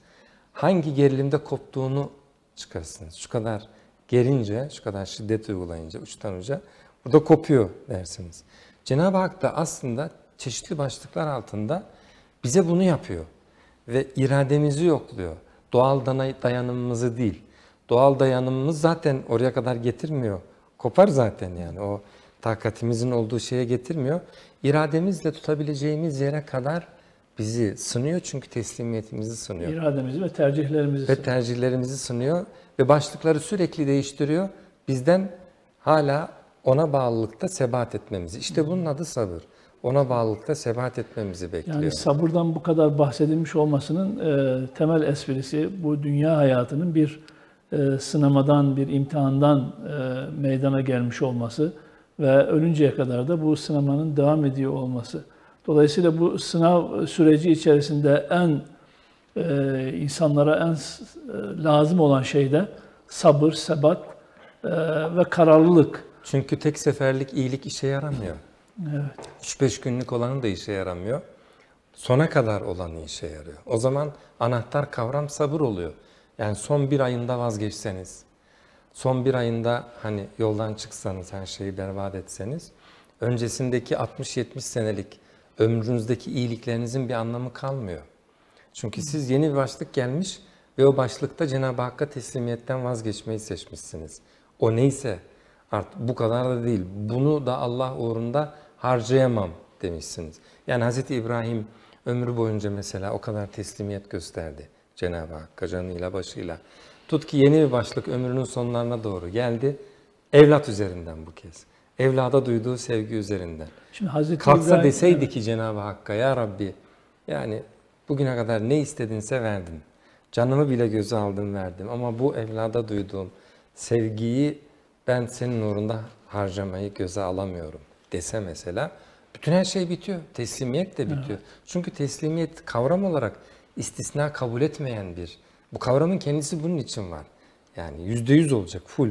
Hangi gerilimde koptuğunu çıkarsınız. Şu kadar gerince, şu kadar şiddet uygulayınca uçtan uca Burada kopuyor dersiniz. Cenab-ı Hak da aslında çeşitli başlıklar altında bize bunu yapıyor ve irademizi yokluyor. Doğal dayanımımızı değil. Doğal dayanımımız zaten oraya kadar getirmiyor. Kopar zaten yani o takatimizin olduğu şeye getirmiyor. İrademizle tutabileceğimiz yere kadar bizi sınıyor çünkü teslimiyetimizi sınıyor. İrademizi ve tercihlerimizi ve tercihlerimizi sınıyor ve başlıkları sürekli değiştiriyor. Bizden hala ona bağlılıkta sebat etmemizi. İşte bunun adı sabır. Ona bağlılıkta sebat etmemizi bekliyor. Yani sabırdan bu kadar bahsedilmiş olmasının e, temel esprisi bu dünya hayatının bir e, sınamadan, bir imtihandan e, meydana gelmiş olması ve ölünceye kadar da bu sınamanın devam ediyor olması. Dolayısıyla bu sınav süreci içerisinde en e, insanlara en e, lazım olan şey de sabır, sebat e, ve kararlılık çünkü tek seferlik iyilik işe yaramıyor. Evet. 3-5 günlük olanı da işe yaramıyor. Sona kadar olanı işe yarıyor. O zaman anahtar kavram sabır oluyor. Yani son bir ayında vazgeçseniz, son bir ayında hani yoldan çıksanız, her şeyi berbat etseniz, öncesindeki 60-70 senelik ömrünüzdeki iyiliklerinizin bir anlamı kalmıyor. Çünkü siz yeni bir başlık gelmiş ve o başlıkta Cenab-ı Hakk'a teslimiyetten vazgeçmeyi seçmişsiniz. O neyse Artık bu kadar da değil. Bunu da Allah uğrunda harcayamam demişsiniz. Yani Hazreti İbrahim ömrü boyunca mesela o kadar teslimiyet gösterdi Cenab-ı Hakk'a canıyla başıyla. Tut ki yeni bir başlık ömrünün sonlarına doğru geldi. Evlat üzerinden bu kez. Evlada duyduğu sevgi üzerinden. Şimdi Hazreti Kalksa İbrahim, deseydi evet. ki Cenab-ı Hakk'a ya Rabbi yani bugüne kadar ne istedinse verdim. Canımı bile göze aldım verdim ama bu evlada duyduğum sevgiyi ben senin uğrunda harcamayı göze alamıyorum dese mesela bütün her şey bitiyor. Teslimiyet de bitiyor. Evet. Çünkü teslimiyet kavram olarak istisna kabul etmeyen bir. Bu kavramın kendisi bunun için var. Yani yüzde yüz olacak full.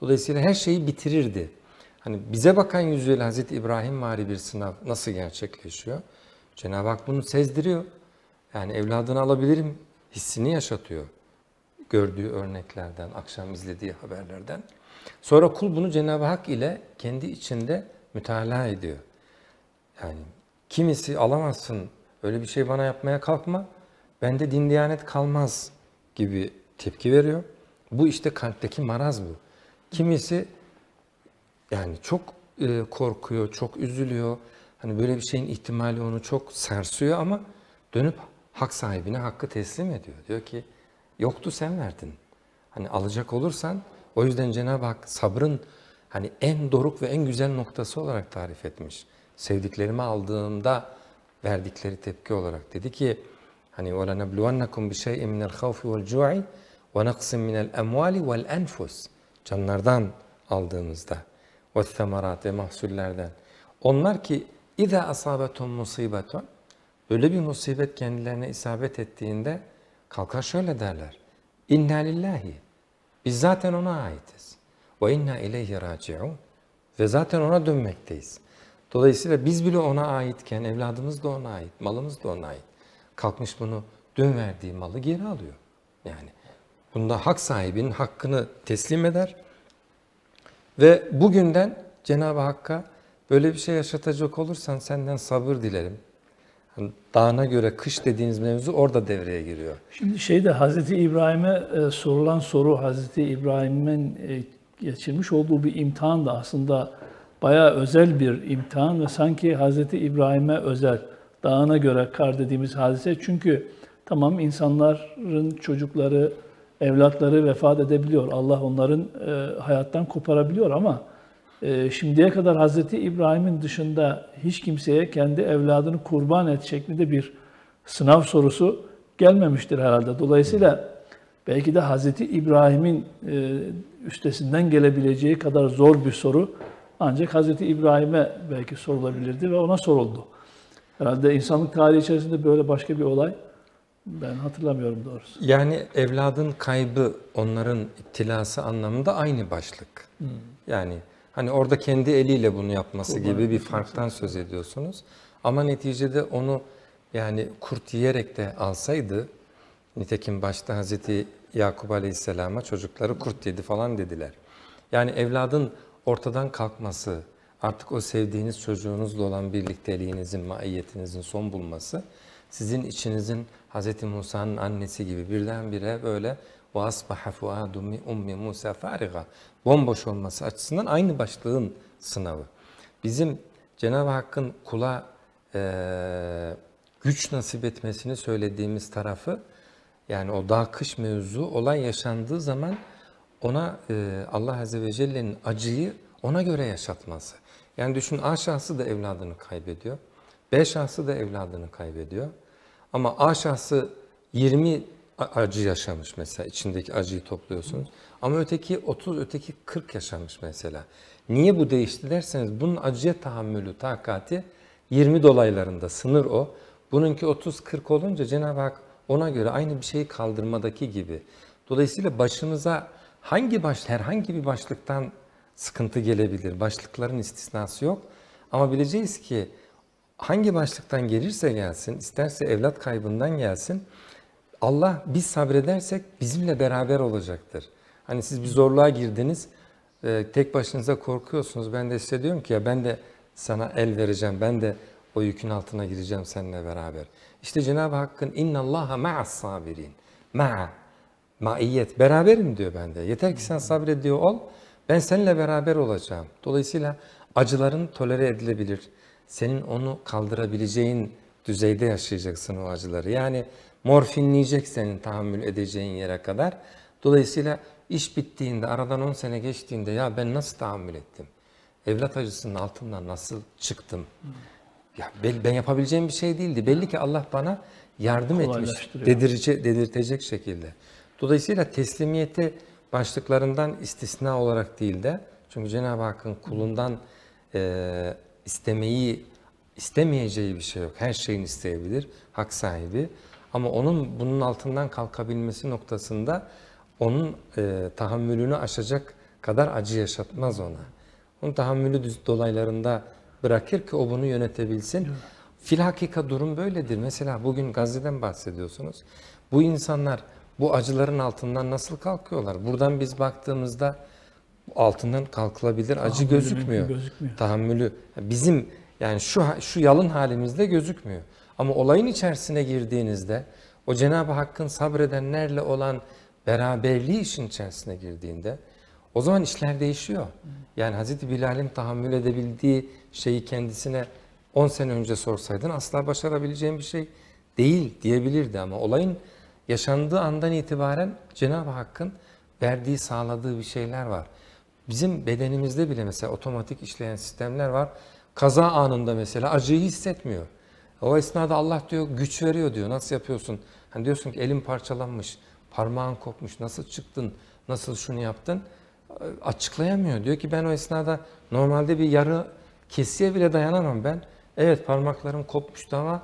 Dolayısıyla her şeyi bitirirdi. Hani bize bakan yüzüyle Hazreti İbrahim vari bir sınav nasıl gerçekleşiyor? Cenab-ı Hak bunu sezdiriyor. Yani evladını alabilirim hissini yaşatıyor gördüğü örneklerden, akşam izlediği haberlerden. Sonra kul bunu Cenab-ı Hak ile kendi içinde mütalaa ediyor. Yani kimisi alamazsın, öyle bir şey bana yapmaya kalkma, bende din diyanet kalmaz gibi tepki veriyor. Bu işte kalpteki maraz bu. Kimisi yani çok e, korkuyor, çok üzülüyor. Hani böyle bir şeyin ihtimali onu çok sarsıyor ama dönüp hak sahibine hakkı teslim ediyor. Diyor ki Yoktu sen verdin. Hani alacak olursan o yüzden Cenab-ı Hak sabrın hani en doruk ve en güzel noktası olarak tarif etmiş. Sevdiklerimi aldığımda verdikleri tepki olarak dedi ki hani وَلَنَبْلُوَنَّكُمْ بِشَيْءٍ مِنَ الْخَوْفِ وَالْجُوعِ وَنَقْسٍ مِنَ الْاَمْوَالِ وَالْاَنْفُسِ Canlardan aldığımızda وَالثَّمَرَاتِ mahsullerden. Onlar ki اِذَا أَصَابَتُمْ مُصِيبَةٌ Böyle bir musibet kendilerine isabet ettiğinde Kalkar şöyle derler. İnna lillahi. Biz zaten ona aitiz. Ve inna ileyhi raciun. Ve zaten ona dönmekteyiz. Dolayısıyla biz bile ona aitken evladımız da ona ait, malımız da ona ait. Kalkmış bunu dün verdiği malı geri alıyor. Yani bunda hak sahibinin hakkını teslim eder ve bugünden Cenab-ı Hakk'a böyle bir şey yaşatacak olursan senden sabır dilerim. Hani dağına göre kış dediğiniz mevzu orada devreye giriyor. Şimdi şeyde Hazreti İbrahim'e e, sorulan soru Hazreti İbrahim'in e, geçirmiş olduğu bir imtihan da aslında bayağı özel bir imtihan ve sanki Hazreti İbrahim'e özel dağına göre kar dediğimiz hadise. Çünkü tamam insanların çocukları, evlatları vefat edebiliyor. Allah onların e, hayattan koparabiliyor ama ee, şimdiye kadar Hazreti İbrahim'in dışında hiç kimseye kendi evladını kurban et şeklinde bir sınav sorusu gelmemiştir herhalde. Dolayısıyla belki de Hazreti İbrahim'in e, üstesinden gelebileceği kadar zor bir soru ancak Hazreti İbrahim'e belki sorulabilirdi ve ona soruldu. Herhalde insanlık tarihi içerisinde böyle başka bir olay ben hatırlamıyorum doğrusu. Yani evladın kaybı onların ittilası anlamında aynı başlık. Hmm. Yani Hani orada kendi eliyle bunu yapması gibi bir farktan söz ediyorsunuz. Ama neticede onu yani kurt yiyerek de alsaydı, nitekim başta Hazreti Yakup Aleyhisselam'a çocukları kurt yedi falan dediler. Yani evladın ortadan kalkması, artık o sevdiğiniz çocuğunuzla olan birlikteliğinizin, maiyetinizin son bulması, sizin içinizin Hz. Musa'nın annesi gibi birdenbire böyle وَاسْبَحَ فُعَادُ اُمِّ Musa فَارِغَ Bomboş olması açısından aynı başlığın sınavı. Bizim Cenab-ı Hakk'ın kula e, güç nasip etmesini söylediğimiz tarafı yani o dağ kış mevzu olay yaşandığı zaman ona e, Allah Azze ve Celle'nin acıyı ona göre yaşatması. Yani düşün A şahsı da evladını kaybediyor. B şahsı da evladını kaybediyor. Ama A şahsı 20 acı yaşamış mesela. içindeki acıyı topluyorsunuz. Ama öteki 30, öteki 40 yaşamış mesela. Niye bu değişti derseniz bunun acıya tahammülü, takati 20 dolaylarında sınır o. Bununki 30-40 olunca Cenab-ı Hak ona göre aynı bir şeyi kaldırmadaki gibi. Dolayısıyla başınıza hangi baş, herhangi bir başlıktan sıkıntı gelebilir. Başlıkların istisnası yok. Ama bileceğiz ki hangi başlıktan gelirse gelsin, isterse evlat kaybından gelsin, Allah biz sabredersek bizimle beraber olacaktır. Hani siz bir zorluğa girdiniz, e, tek başınıza korkuyorsunuz. Ben de size ki ya ben de sana el vereceğim, ben de o yükün altına gireceğim seninle beraber. İşte Cenab-ı Hakk'ın inna Allaha ma'as sabirin. Ma'a. Maiyet. Beraberim diyor bende. Yeter ki sen sabrediyor ol. Ben seninle beraber olacağım. Dolayısıyla acıların tolere edilebilir. Senin onu kaldırabileceğin düzeyde yaşayacaksın o acıları. Yani morfinleyecek senin tahammül edeceğin yere kadar. Dolayısıyla iş bittiğinde, aradan 10 sene geçtiğinde ya ben nasıl tahammül ettim? Evlat acısının altından nasıl çıktım? Ya ben yapabileceğim bir şey değildi. Belli ki Allah bana yardım etmiş, dedirici, dedirtecek şekilde. Dolayısıyla teslimiyeti başlıklarından istisna olarak değil de çünkü Cenab-ı Hakk'ın kulundan e, istemeyi istemeyeceği bir şey yok. Her şeyini isteyebilir hak sahibi. Ama onun bunun altından kalkabilmesi noktasında onun e, tahammülünü aşacak kadar acı yaşatmaz ona. Onun tahammülü düz dolaylarında bırakır ki o bunu yönetebilsin. Evet. Filhakika durum böyledir. Mesela bugün Gazze'den bahsediyorsunuz. Bu insanlar bu acıların altından nasıl kalkıyorlar? Buradan biz baktığımızda altından kalkılabilir acı Tahammülü gözükmüyor. gözükmüyor. Tahammülü bizim yani şu şu yalın halimizde gözükmüyor. Ama olayın içerisine girdiğinizde o Cenab-ı Hakk'ın sabredenlerle olan beraberliği işin içerisine girdiğinde o zaman işler değişiyor. Yani Hazreti Bilal'in tahammül edebildiği şeyi kendisine 10 sene önce sorsaydın asla başarabileceğim bir şey değil diyebilirdi ama olayın yaşandığı andan itibaren Cenab-ı Hakk'ın verdiği, sağladığı bir şeyler var. Bizim bedenimizde bile mesela otomatik işleyen sistemler var. Kaza anında mesela acıyı hissetmiyor. O esnada Allah diyor güç veriyor diyor. Nasıl yapıyorsun? Hani diyorsun ki elim parçalanmış, parmağın kopmuş, nasıl çıktın, nasıl şunu yaptın? Açıklayamıyor. Diyor ki ben o esnada normalde bir yarı kesiye bile dayanamam ben. Evet parmaklarım kopmuştu ama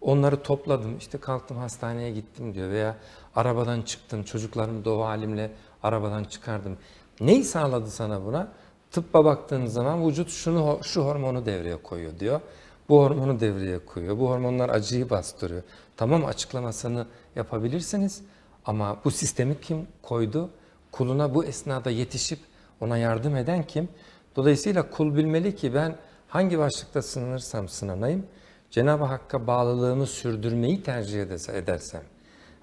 onları topladım. İşte kalktım hastaneye gittim diyor veya arabadan çıktım çocuklarımı doğa halimle arabadan çıkardım. Neyi sağladı sana buna? Tıbba baktığın zaman vücut şunu şu hormonu devreye koyuyor diyor. Bu hormonu devreye koyuyor. Bu hormonlar acıyı bastırıyor. Tamam açıklamasını yapabilirsiniz ama bu sistemi kim koydu? Kuluna bu esnada yetişip ona yardım eden kim? Dolayısıyla kul bilmeli ki ben hangi başlıkta sınırsam sınanayım. Cenab-ı Hakk'a bağlılığımı sürdürmeyi tercih edersem.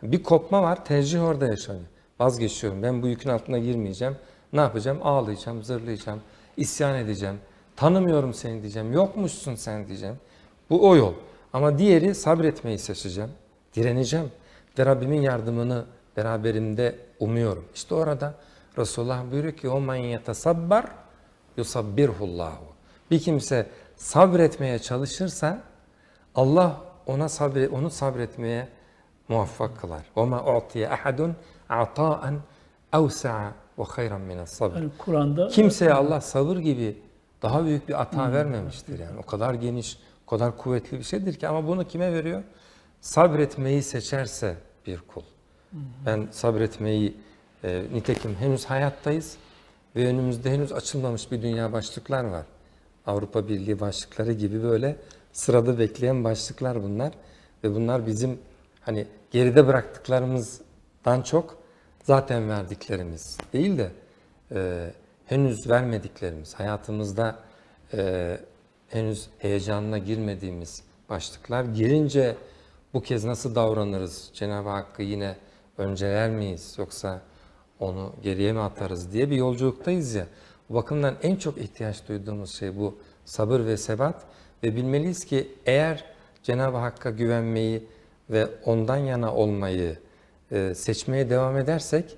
Bir kopma var, tercih orada yaşanıyor. Vazgeçiyorum, ben bu yükün altına girmeyeceğim. Ne yapacağım? Ağlayacağım, zırlayacağım, isyan edeceğim, Tanımıyorum seni diyeceğim. Yokmuşsun sen diyeceğim. Bu o yol. Ama diğeri sabretmeyi seçeceğim. Direneceğim. Ve Rabbimin yardımını beraberimde umuyorum. İşte orada Resulullah buyuruyor ki o men yetesabbar yusabbirhullahu. Bir kimse sabretmeye çalışırsa Allah ona sabri, onu sabretmeye muvaffak kılar. O ma u'tiye ahadun ata'an evsa'a ve hayran mine sabr. Kimseye Allah sabır gibi daha büyük bir hata hmm. vermemiştir yani. O kadar geniş, o kadar kuvvetli bir şeydir ki ama bunu kime veriyor? Sabretmeyi seçerse bir kul. Hmm. Ben sabretmeyi e, nitekim henüz hayattayız ve önümüzde henüz açılmamış bir dünya başlıklar var. Avrupa Birliği başlıkları gibi böyle sırada bekleyen başlıklar bunlar ve bunlar bizim hani geride bıraktıklarımızdan çok zaten verdiklerimiz değil de e, henüz vermediklerimiz, hayatımızda e, henüz heyecanına girmediğimiz başlıklar gelince bu kez nasıl davranırız? Cenab-ı Hakk'ı yine önceler miyiz yoksa onu geriye mi atarız diye bir yolculuktayız ya. Bu bakımdan en çok ihtiyaç duyduğumuz şey bu sabır ve sebat ve bilmeliyiz ki eğer Cenab-ı Hakk'a güvenmeyi ve ondan yana olmayı e, seçmeye devam edersek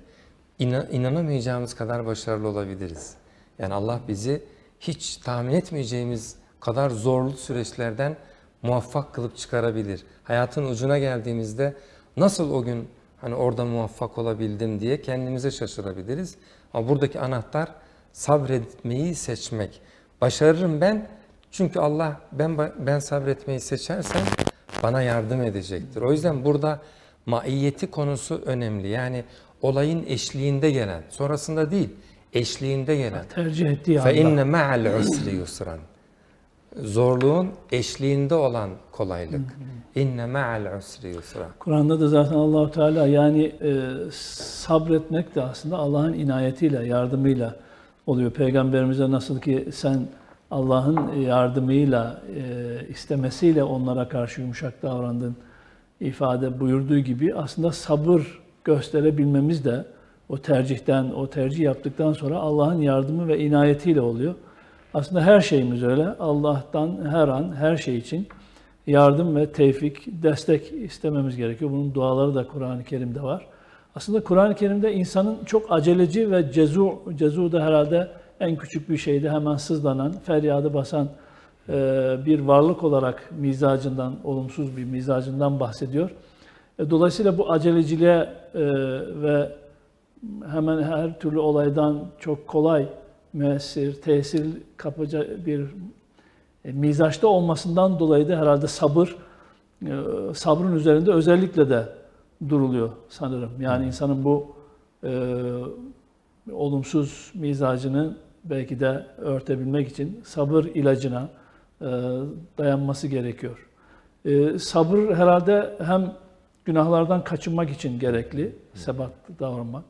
inan, inanamayacağımız kadar başarılı olabiliriz. Yani Allah bizi hiç tahmin etmeyeceğimiz kadar zorlu süreçlerden muvaffak kılıp çıkarabilir. Hayatın ucuna geldiğimizde nasıl o gün hani orada muvaffak olabildim diye kendimize şaşırabiliriz. Ama buradaki anahtar sabretmeyi seçmek. Başarırım ben çünkü Allah ben ben sabretmeyi seçersem bana yardım edecektir. O yüzden burada maiyeti konusu önemli. Yani olayın eşliğinde gelen, sonrasında değil, eşliğinde gelen. Tercih ettiği Allah. فَاِنَّ مَعَ الْعُسْرِ يُسْرًا Zorluğun eşliğinde olan kolaylık. İnne ma'al usri yusra. Kur'an'da da zaten Allahu Teala yani e, sabretmek de aslında Allah'ın inayetiyle, yardımıyla oluyor. Peygamberimize nasıl ki sen Allah'ın yardımıyla, e, istemesiyle onlara karşı yumuşak davrandın ifade buyurduğu gibi aslında sabır gösterebilmemiz de o tercihten, o tercih yaptıktan sonra Allah'ın yardımı ve inayetiyle oluyor. Aslında her şeyimiz öyle. Allah'tan her an, her şey için yardım ve tevfik, destek istememiz gerekiyor. Bunun duaları da Kur'an-ı Kerim'de var. Aslında Kur'an-ı Kerim'de insanın çok aceleci ve cezu, cezu da herhalde en küçük bir şeyde hemen sızlanan, feryadı basan e, bir varlık olarak mizacından, olumsuz bir mizacından bahsediyor. E, dolayısıyla bu aceleciliğe e, ve hemen her türlü olaydan çok kolay müessir, tesir kapıcı bir e, mizaçta olmasından dolayı da herhalde sabır, sabrın üzerinde özellikle de duruluyor sanırım. Yani insanın bu e, olumsuz mizacını belki de örtebilmek için sabır ilacına e, dayanması gerekiyor. E, sabır herhalde hem günahlardan kaçınmak için gerekli sebat davranmak.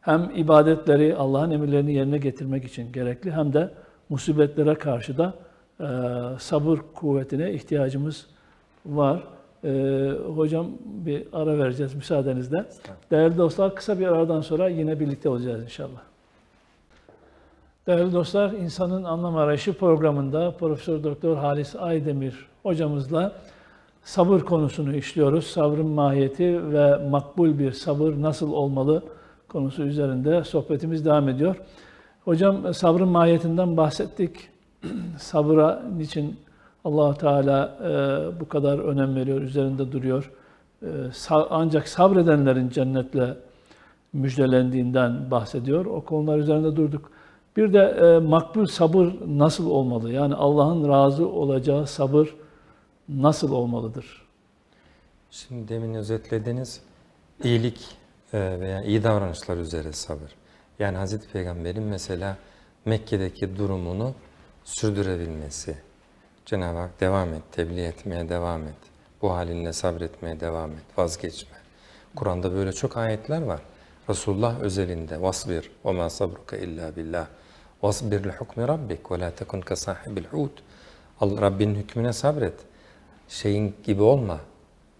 Hem ibadetleri, Allah'ın emirlerini yerine getirmek için gerekli hem de musibetlere karşı da e, sabır kuvvetine ihtiyacımız var. E, hocam bir ara vereceğiz müsaadenizle. Değerli dostlar kısa bir aradan sonra yine birlikte olacağız inşallah. Değerli dostlar, İnsanın Anlam Arayışı programında Profesör Doktor Halis Aydemir hocamızla sabır konusunu işliyoruz. Sabrın mahiyeti ve makbul bir sabır nasıl olmalı konusu üzerinde sohbetimiz devam ediyor. Hocam sabrın mahiyetinden bahsettik. Sabıra niçin allah Teala e, bu kadar önem veriyor, üzerinde duruyor. E, sa ancak sabredenlerin cennetle müjdelendiğinden bahsediyor. O konular üzerinde durduk. Bir de e, makbul sabır nasıl olmalı? Yani Allah'ın razı olacağı sabır nasıl olmalıdır? Şimdi demin özetlediniz iyilik e, veya iyi davranışlar üzere sabır. Yani Hazreti Peygamber'in mesela Mekke'deki durumunu sürdürebilmesi. Cenab-ı Hak devam et, tebliğ etmeye devam et. Bu halinle sabretmeye devam et, vazgeçme. Kur'an'da böyle çok ayetler var. Resulullah özelinde vasbir ve ma sabruka illa billah. Vasbir li hukmi rabbik ve la tekun ka sahibil hud. Rabbinin hükmüne sabret şeyin gibi olma,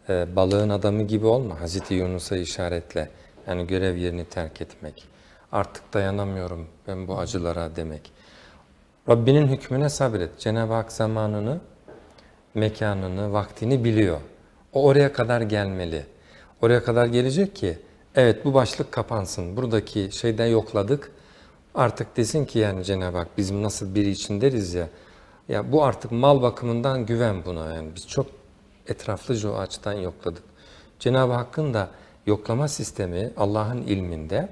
e, balığın adamı gibi olma. Hazreti Yunus'a işaretle yani görev yerini terk etmek. Artık dayanamıyorum ben bu acılara demek. Rabbinin hükmüne sabret. Cenab-ı Hak zamanını, mekanını, vaktini biliyor. O oraya kadar gelmeli. Oraya kadar gelecek ki evet bu başlık kapansın. Buradaki şeyden yokladık. Artık desin ki yani Cenab-ı Hak bizim nasıl biri için deriz ya ya bu artık mal bakımından güven buna. Yani biz çok etraflıca o açıdan yokladık. Cenab-ı Hakk'ın da yoklama sistemi Allah'ın ilminde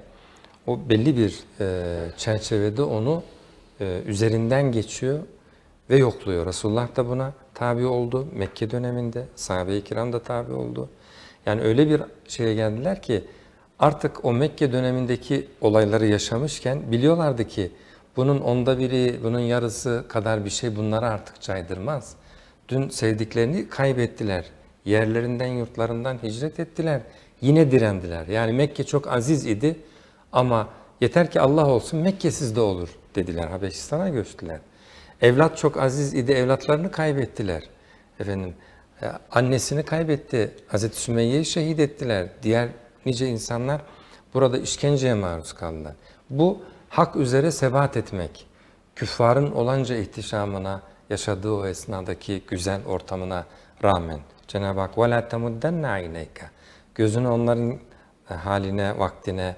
o belli bir e, çerçevede onu e, üzerinden geçiyor ve yokluyor. Resulullah da buna tabi oldu. Mekke döneminde sahabe-i kiram da tabi oldu. Yani öyle bir şeye geldiler ki artık o Mekke dönemindeki olayları yaşamışken biliyorlardı ki bunun onda biri, bunun yarısı kadar bir şey bunlara artık caydırmaz. Dün sevdiklerini kaybettiler. Yerlerinden, yurtlarından hicret ettiler. Yine direndiler. Yani Mekke çok aziz idi ama yeter ki Allah olsun Mekke'siz de olur dediler. Habeşistan'a göçtüler. Evlat çok aziz idi, evlatlarını kaybettiler. Efendim, e, annesini kaybetti. Hazreti Sümeyye'yi şehit ettiler. Diğer nice insanlar burada işkenceye maruz kaldılar. Bu hak üzere sebat etmek, küffarın olanca ihtişamına, yaşadığı o esnadaki güzel ortamına rağmen Cenab-ı Hak وَلَا تَمُدَّنَّ عَيْنَيْكَ Gözünü onların e, haline, vaktine,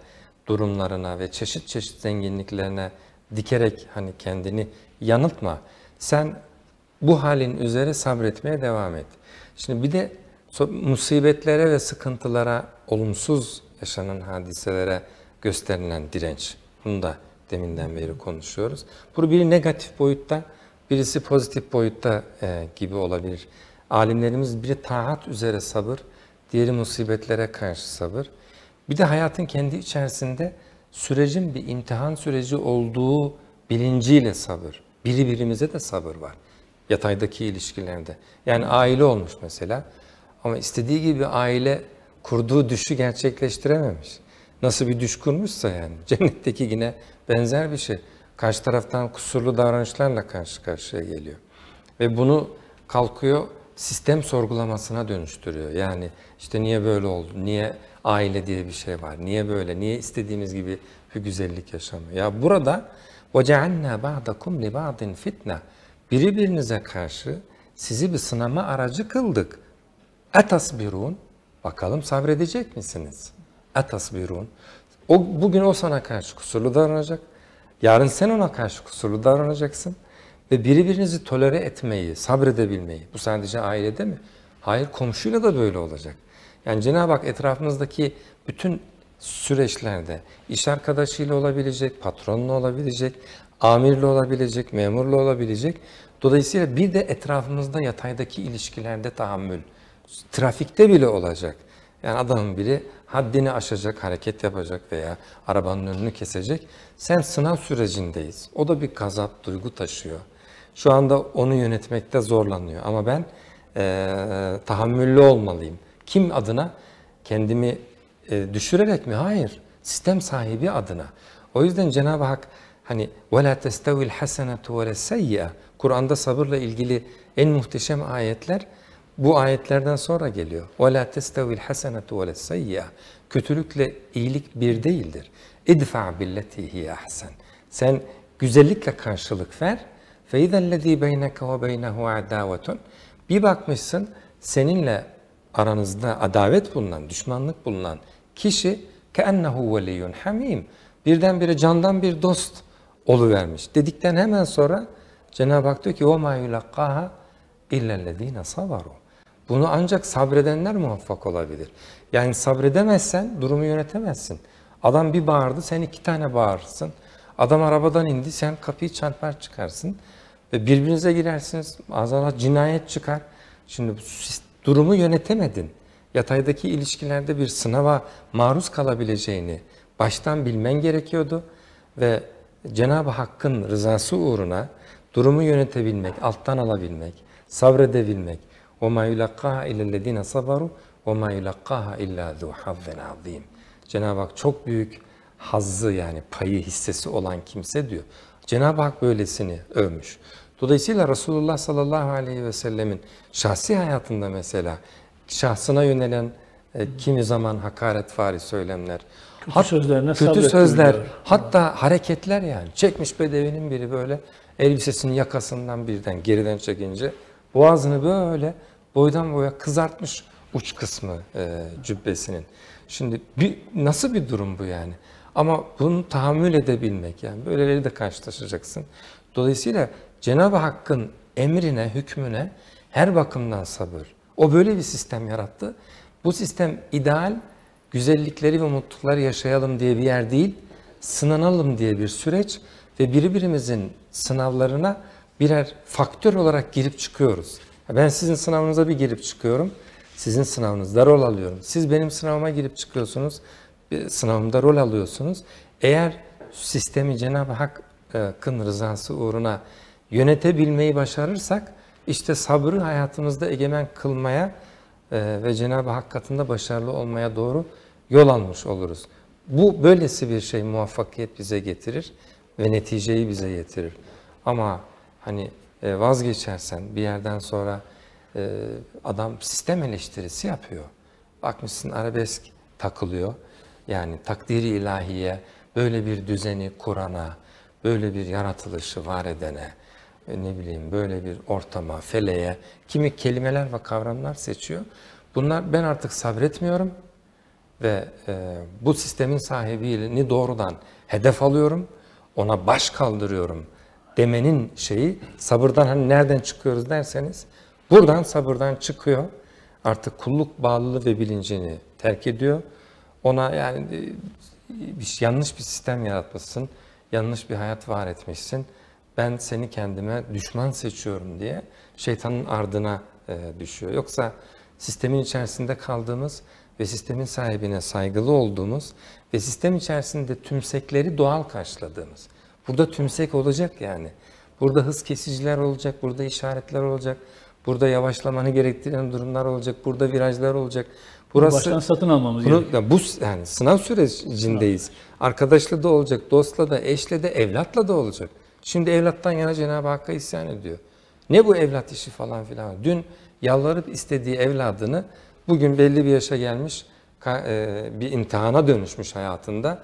durumlarına ve çeşit çeşit zenginliklerine dikerek hani kendini yanıltma. Sen bu halin üzere sabretmeye devam et. Şimdi bir de musibetlere ve sıkıntılara, olumsuz yaşanan hadiselere gösterilen direnç. Bunu da deminden beri konuşuyoruz. Bu biri negatif boyutta, birisi pozitif boyutta e, gibi olabilir. Alimlerimiz biri taat üzere sabır, diğeri musibetlere karşı sabır. Bir de hayatın kendi içerisinde sürecin bir imtihan süreci olduğu bilinciyle sabır. Biri birimize de sabır var. Yataydaki ilişkilerde. Yani aile olmuş mesela ama istediği gibi aile kurduğu düşü gerçekleştirememiş nasıl bir düş kurmuşsa yani. Cennetteki yine benzer bir şey. Karşı taraftan kusurlu davranışlarla karşı karşıya geliyor. Ve bunu kalkıyor sistem sorgulamasına dönüştürüyor. Yani işte niye böyle oldu, niye aile diye bir şey var, niye böyle, niye istediğimiz gibi bir güzellik yaşamıyor. Ya burada وَجَعَلْنَا بَعْدَكُمْ لِبَعْدٍ fitne Biri birinize karşı sizi bir sınama aracı kıldık. اَتَصْبِرُونَ Bakalım sabredecek misiniz? etasbirun. O, bugün o sana karşı kusurlu davranacak. Yarın sen ona karşı kusurlu davranacaksın. Ve birbirinizi tolere etmeyi, sabredebilmeyi. Bu sadece ailede mi? Hayır komşuyla da böyle olacak. Yani Cenab-ı Hak etrafınızdaki bütün süreçlerde iş arkadaşıyla olabilecek, patronla olabilecek, amirle olabilecek, memurla olabilecek. Dolayısıyla bir de etrafımızda yataydaki ilişkilerde tahammül, trafikte bile olacak. Yani adamın biri haddini aşacak, hareket yapacak veya arabanın önünü kesecek. Sen sınav sürecindeyiz. O da bir kazap duygu taşıyor. Şu anda onu yönetmekte zorlanıyor ama ben e, tahammüllü olmalıyım. Kim adına? Kendimi e, düşürerek mi? Hayır. Sistem sahibi adına. O yüzden Cenab-ı Hak hani وَلَا تَسْتَوِ الْحَسَنَةُ وَلَا سَيِّئَ Kur'an'da sabırla ilgili en muhteşem ayetler bu ayetlerden sonra geliyor. وَلَا تَسْتَوِ الْحَسَنَةُ وَلَا السَّيِّئَةُ Kötülükle iyilik bir değildir. اِدْفَعْ بِالَّتِي هِيَ اَحْسَنُ Sen güzellikle karşılık ver. فَاِذَا الَّذ۪ي بَيْنَكَ وَبَيْنَهُ عَدَاوَةٌ Bir bakmışsın seninle aranızda adavet bulunan, düşmanlık bulunan kişi كَأَنَّهُ وَلِيٌّ حَم۪يمٌ Birdenbire candan bir dost oluvermiş. Dedikten hemen sonra Cenab-ı Hak diyor ki وَمَا يُلَقَّاهَا اِلَّا الَّذ۪ينَ صَبَرُوا bunu ancak sabredenler muvaffak olabilir. Yani sabredemezsen durumu yönetemezsin. Adam bir bağırdı sen iki tane bağırırsın. Adam arabadan indi sen kapıyı çarpar çıkarsın. Ve birbirinize girersiniz azala cinayet çıkar. Şimdi durumu yönetemedin. Yataydaki ilişkilerde bir sınava maruz kalabileceğini baştan bilmen gerekiyordu. Ve Cenab-ı Hakk'ın rızası uğruna durumu yönetebilmek, alttan alabilmek, sabredebilmek, وَمَا يُلَقَّاهَا اِلَّا الَّذ۪ينَ صَبَرُوا وَمَا يُلَقَّاهَا اِلَّا ذُو حَظٍ عَظ۪يمٍ Cenab-ı Hak çok büyük hazzı yani payı hissesi olan kimse diyor. Cenab-ı Hak böylesini övmüş. Dolayısıyla Resulullah sallallahu aleyhi ve sellemin şahsi hayatında mesela şahsına yönelen e, kimi zaman hakaret vari söylemler, kötü hat, sözlerine kötü sözler, diyor. hatta hareketler yani. Çekmiş bedevinin biri böyle elbisesinin yakasından birden geriden çekince boğazını böyle boydan boya kızartmış uç kısmı e, cübbesinin. Şimdi bir, nasıl bir durum bu yani? Ama bunu tahammül edebilmek yani böyleleri de karşılaşacaksın. Dolayısıyla Cenab-ı Hakk'ın emrine, hükmüne her bakımdan sabır. O böyle bir sistem yarattı. Bu sistem ideal, güzellikleri ve mutlulukları yaşayalım diye bir yer değil, sınanalım diye bir süreç ve birbirimizin sınavlarına birer faktör olarak girip çıkıyoruz. Ben sizin sınavınıza bir girip çıkıyorum. Sizin sınavınızda rol alıyorum. Siz benim sınavıma girip çıkıyorsunuz. sınavımda rol alıyorsunuz. Eğer sistemi Cenab-ı Hakk'ın rızası uğruna yönetebilmeyi başarırsak işte sabrı hayatımızda egemen kılmaya e, ve Cenab-ı Hak katında başarılı olmaya doğru yol almış oluruz. Bu böylesi bir şey muvaffakiyet bize getirir ve neticeyi bize getirir. Ama hani e, vazgeçersen bir yerden sonra e, adam sistem eleştirisi yapıyor. Bakmışsın arabesk takılıyor. Yani takdiri ilahiye böyle bir düzeni kurana, böyle bir yaratılışı var edene, e, ne bileyim böyle bir ortama, feleğe kimi kelimeler ve kavramlar seçiyor. Bunlar ben artık sabretmiyorum ve e, bu sistemin sahibini doğrudan hedef alıyorum, ona baş kaldırıyorum.'' demenin şeyi sabırdan hani nereden çıkıyoruz derseniz buradan sabırdan çıkıyor. Artık kulluk bağlılığı ve bilincini terk ediyor. Ona yani bir, e, yanlış bir sistem yaratmışsın, yanlış bir hayat var etmişsin. Ben seni kendime düşman seçiyorum diye şeytanın ardına e, düşüyor. Yoksa sistemin içerisinde kaldığımız ve sistemin sahibine saygılı olduğumuz ve sistem içerisinde tümsekleri doğal karşıladığımız Burada tümsek olacak yani. Burada hız kesiciler olacak, burada işaretler olacak, burada yavaşlamanı gerektiren durumlar olacak, burada virajlar olacak. Burası baştan satın almamız gerekiyor. Bu yani sınav sürecindeyiz. Arkadaşla da olacak, dostla da, eşle de, evlatla da olacak. Şimdi evlattan yana Cenab-ı Hakk'a isyan ediyor. Ne bu evlat işi falan filan. Dün yalvarıp istediği evladını bugün belli bir yaşa gelmiş e, bir imtihana dönüşmüş hayatında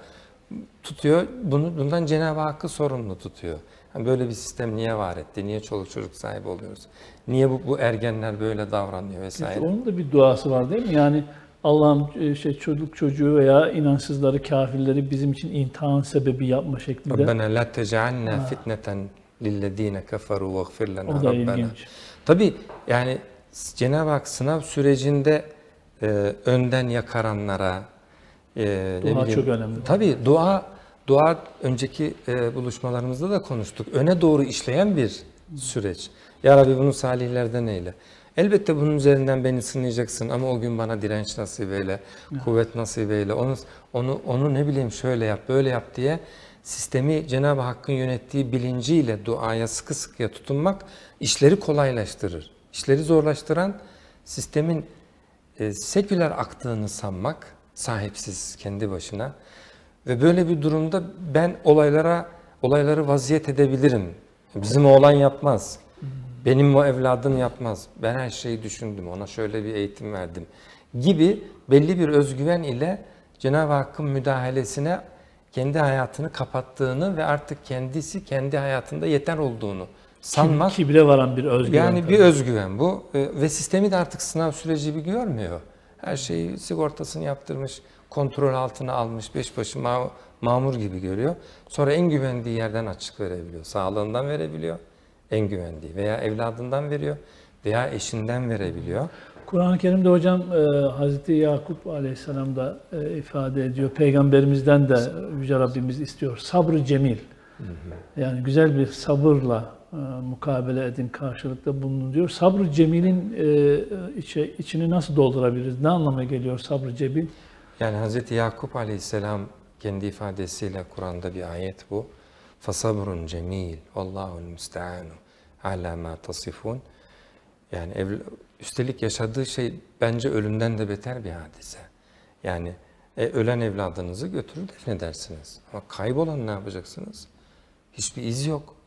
tutuyor. Bunu, bundan Cenab-ı Hakk'ı sorumlu tutuyor. Yani böyle bir sistem niye var etti? Niye çoluk çocuk sahibi oluyoruz? Niye bu, bu ergenler böyle davranıyor vesaire? Çünkü onun da bir duası var değil mi? Yani Allah'ım e, şey, çocuk çocuğu veya inançsızları, kafirleri bizim için imtihan sebebi yapma şeklinde. Rabbena la tecealna fitneten lillezine keferu vagfir lana Rabbena. Ilginç. Tabii yani Cenab-ı Hak sınav sürecinde e, önden yakaranlara, e, dua ne çok önemli. Tabii dua, dua önceki e, buluşmalarımızda da konuştuk. Öne doğru işleyen bir süreç. Ya Rabbi bunu salihlerden eyle. Elbette bunun üzerinden beni sınayacaksın ama o gün bana direnç nasip eyle, kuvvet nasip eyle. Onu, onu, onu ne bileyim şöyle yap, böyle yap diye sistemi Cenab-ı Hakk'ın yönettiği bilinciyle duaya sıkı sıkıya tutunmak işleri kolaylaştırır. İşleri zorlaştıran sistemin e, seküler aktığını sanmak, sahipsiz kendi başına. Ve böyle bir durumda ben olaylara olayları vaziyet edebilirim. Bizim oğlan yapmaz. Benim o evladım yapmaz. Ben her şeyi düşündüm. Ona şöyle bir eğitim verdim. Gibi belli bir özgüven ile Cenab-ı Hakk'ın müdahalesine kendi hayatını kapattığını ve artık kendisi kendi hayatında yeter olduğunu sanmak. Kibre varan bir özgüven. Yani tabii. bir özgüven bu. Ee, ve sistemi de artık sınav süreci bir görmüyor her şeyi sigortasını yaptırmış, kontrol altına almış, beş başı ma mamur gibi görüyor. Sonra en güvendiği yerden açık verebiliyor. Sağlığından verebiliyor en güvendiği veya evladından veriyor veya eşinden verebiliyor. Kur'an-ı Kerim'de hocam e, Hazreti Yakup Aleyhisselam da e, ifade ediyor. Peygamberimizden de Yüce Rabbimiz istiyor. Sabrı cemil. Hı hı. Yani güzel bir sabırla e, mukabele edin, karşılıkta bulunun diyor. Sabrı Cemil'in e, içi, içini nasıl doldurabiliriz? Ne anlama geliyor sabrı Cemil? Yani Hz. Yakup aleyhisselam kendi ifadesiyle Kur'an'da bir ayet bu. Fasabrun cemil, Allahul müsteanu ala ma tasifun. Yani ev, üstelik yaşadığı şey bence ölümden de beter bir hadise. Yani e, ölen evladınızı götürür defnedersiniz. Ama kaybolan ne yapacaksınız? Hiçbir iz yok.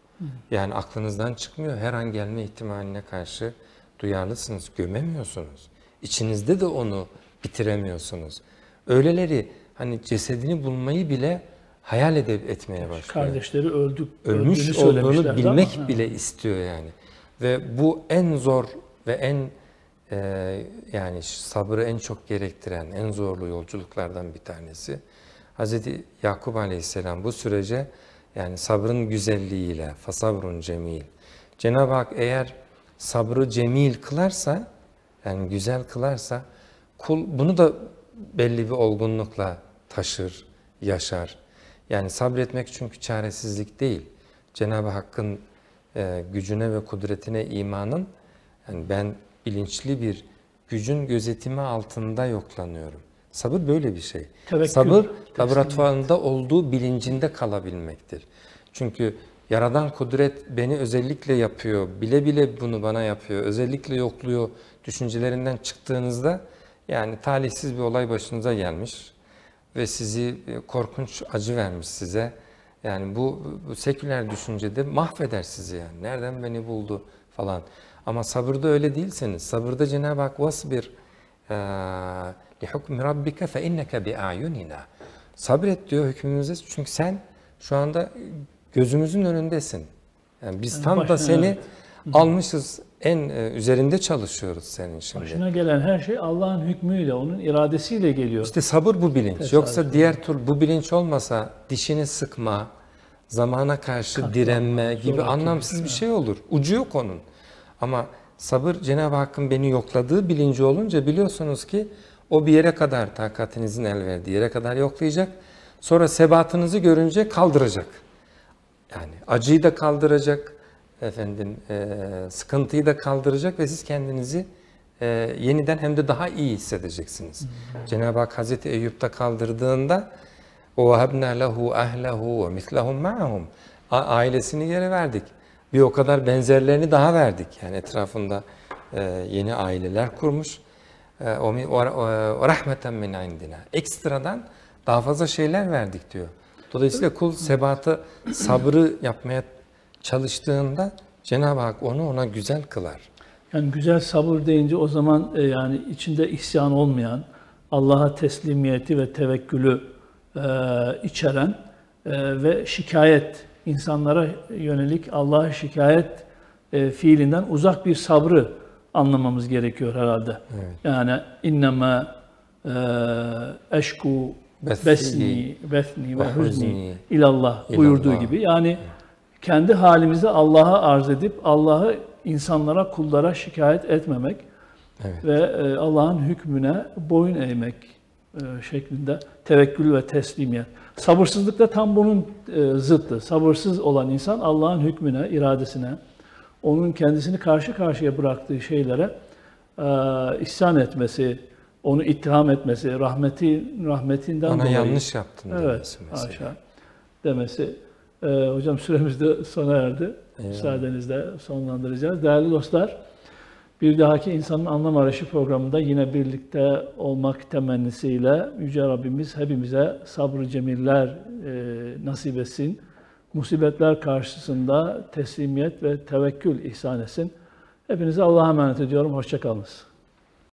Yani aklınızdan çıkmıyor. Her an gelme ihtimaline karşı duyarlısınız, gömemiyorsunuz. İçinizde de onu bitiremiyorsunuz. Öyleleri hani cesedini bulmayı bile hayal edip etmeye başlıyor. Kardeşleri öldük, ölmüş olduğunu bilmek ama. bile istiyor yani. Ve bu en zor ve en e, yani sabrı en çok gerektiren en zorlu yolculuklardan bir tanesi. Hazreti Yakup Aleyhisselam bu sürece yani sabrın güzelliğiyle, fasabrun cemil. Cenab-ı Hak eğer sabrı cemil kılarsa, yani güzel kılarsa, kul bunu da belli bir olgunlukla taşır, yaşar. Yani sabretmek çünkü çaresizlik değil. Cenab-ı Hakk'ın e, gücüne ve kudretine imanın, yani ben bilinçli bir gücün gözetimi altında yoklanıyorum. Sabır böyle bir şey. Tevekkül, Sabır kesinlikle. laboratuvarında olduğu bilincinde kalabilmektir. Çünkü Yaradan kudret beni özellikle yapıyor, bile bile bunu bana yapıyor, özellikle yokluyor düşüncelerinden çıktığınızda yani talihsiz bir olay başınıza gelmiş ve sizi e, korkunç acı vermiş size. Yani bu, bu seküler düşüncede mahveder sizi yani. Nereden beni buldu falan. Ama sabırda öyle değilseniz, sabırda Cenab-ı Hak vasbir bir لِحُكْمِ رَبِّكَ فَاِنَّكَ بِاَعْيُنِنَا Sabret diyor hükmümüze çünkü sen şu anda gözümüzün önündesin. Yani biz tam da seni almışız en e, üzerinde çalışıyoruz senin şimdi. Başına gelen her şey Allah'ın hükmüyle, onun iradesiyle geliyor. İşte sabır bu bilinç. Tesadüf. Yoksa diğer tur bu bilinç olmasa dişini sıkma, zamana karşı Katlanma, direnme gibi anlamsız bir şey olur. Ucu yok onun. Ama sabır Cenab-ı Hakk'ın beni yokladığı bilinci olunca biliyorsunuz ki o bir yere kadar takatinizin el verdiği yere kadar yoklayacak. Sonra sebatınızı görünce kaldıracak. Yani acıyı da kaldıracak, efendim e, sıkıntıyı da kaldıracak ve siz kendinizi e, yeniden hem de daha iyi hissedeceksiniz. Hmm. Cenab-ı Hak Hazreti Eyüp'te kaldırdığında O وَوَهَبْنَا ahlahu, اَهْلَهُ وَمِثْلَهُمْ مَعَهُم Ailesini yere verdik. Bir o kadar benzerlerini daha verdik. Yani etrafında e, yeni aileler kurmuş. Ee, o rahmeten min indina. Ekstradan daha fazla şeyler verdik diyor. Dolayısıyla kul sebatı, sabrı yapmaya çalıştığında Cenab-ı Hak onu ona güzel kılar. Yani güzel sabır deyince o zaman e, yani içinde isyan olmayan, Allah'a teslimiyeti ve tevekkülü e, içeren e, ve şikayet, insanlara yönelik Allah'a şikayet fiilinden uzak bir sabrı anlamamız gerekiyor herhalde. Evet. Yani inneme eşku besni besni ve huzni ilallah buyurduğu gibi. Yani kendi halimizi Allah'a arz edip Allah'ı insanlara, kullara şikayet etmemek evet. ve e, Allah'ın hükmüne boyun eğmek e, şeklinde tevekkül ve teslimiyet. Sabırsızlık da tam bunun e, zıttı. Sabırsız olan insan Allah'ın hükmüne, iradesine, onun kendisini karşı karşıya bıraktığı şeylere e, isyan etmesi, onu ittiham etmesi, rahmeti rahmetinden Bana dolayı... yanlış yaptın evet, demesi mesela. demesi. E, hocam süremiz de sona erdi. Eyvallah. Müsaadenizle sonlandıracağız. Değerli dostlar, bir dahaki insanın anlam arayışı programında yine birlikte olmak temennisiyle Yüce Rabbimiz hepimize sabrı cemiller e, nasip etsin musibetler karşısında teslimiyet ve tevekkül ihsan etsin. Hepinize Allah'a emanet ediyorum. Hoşçakalınız.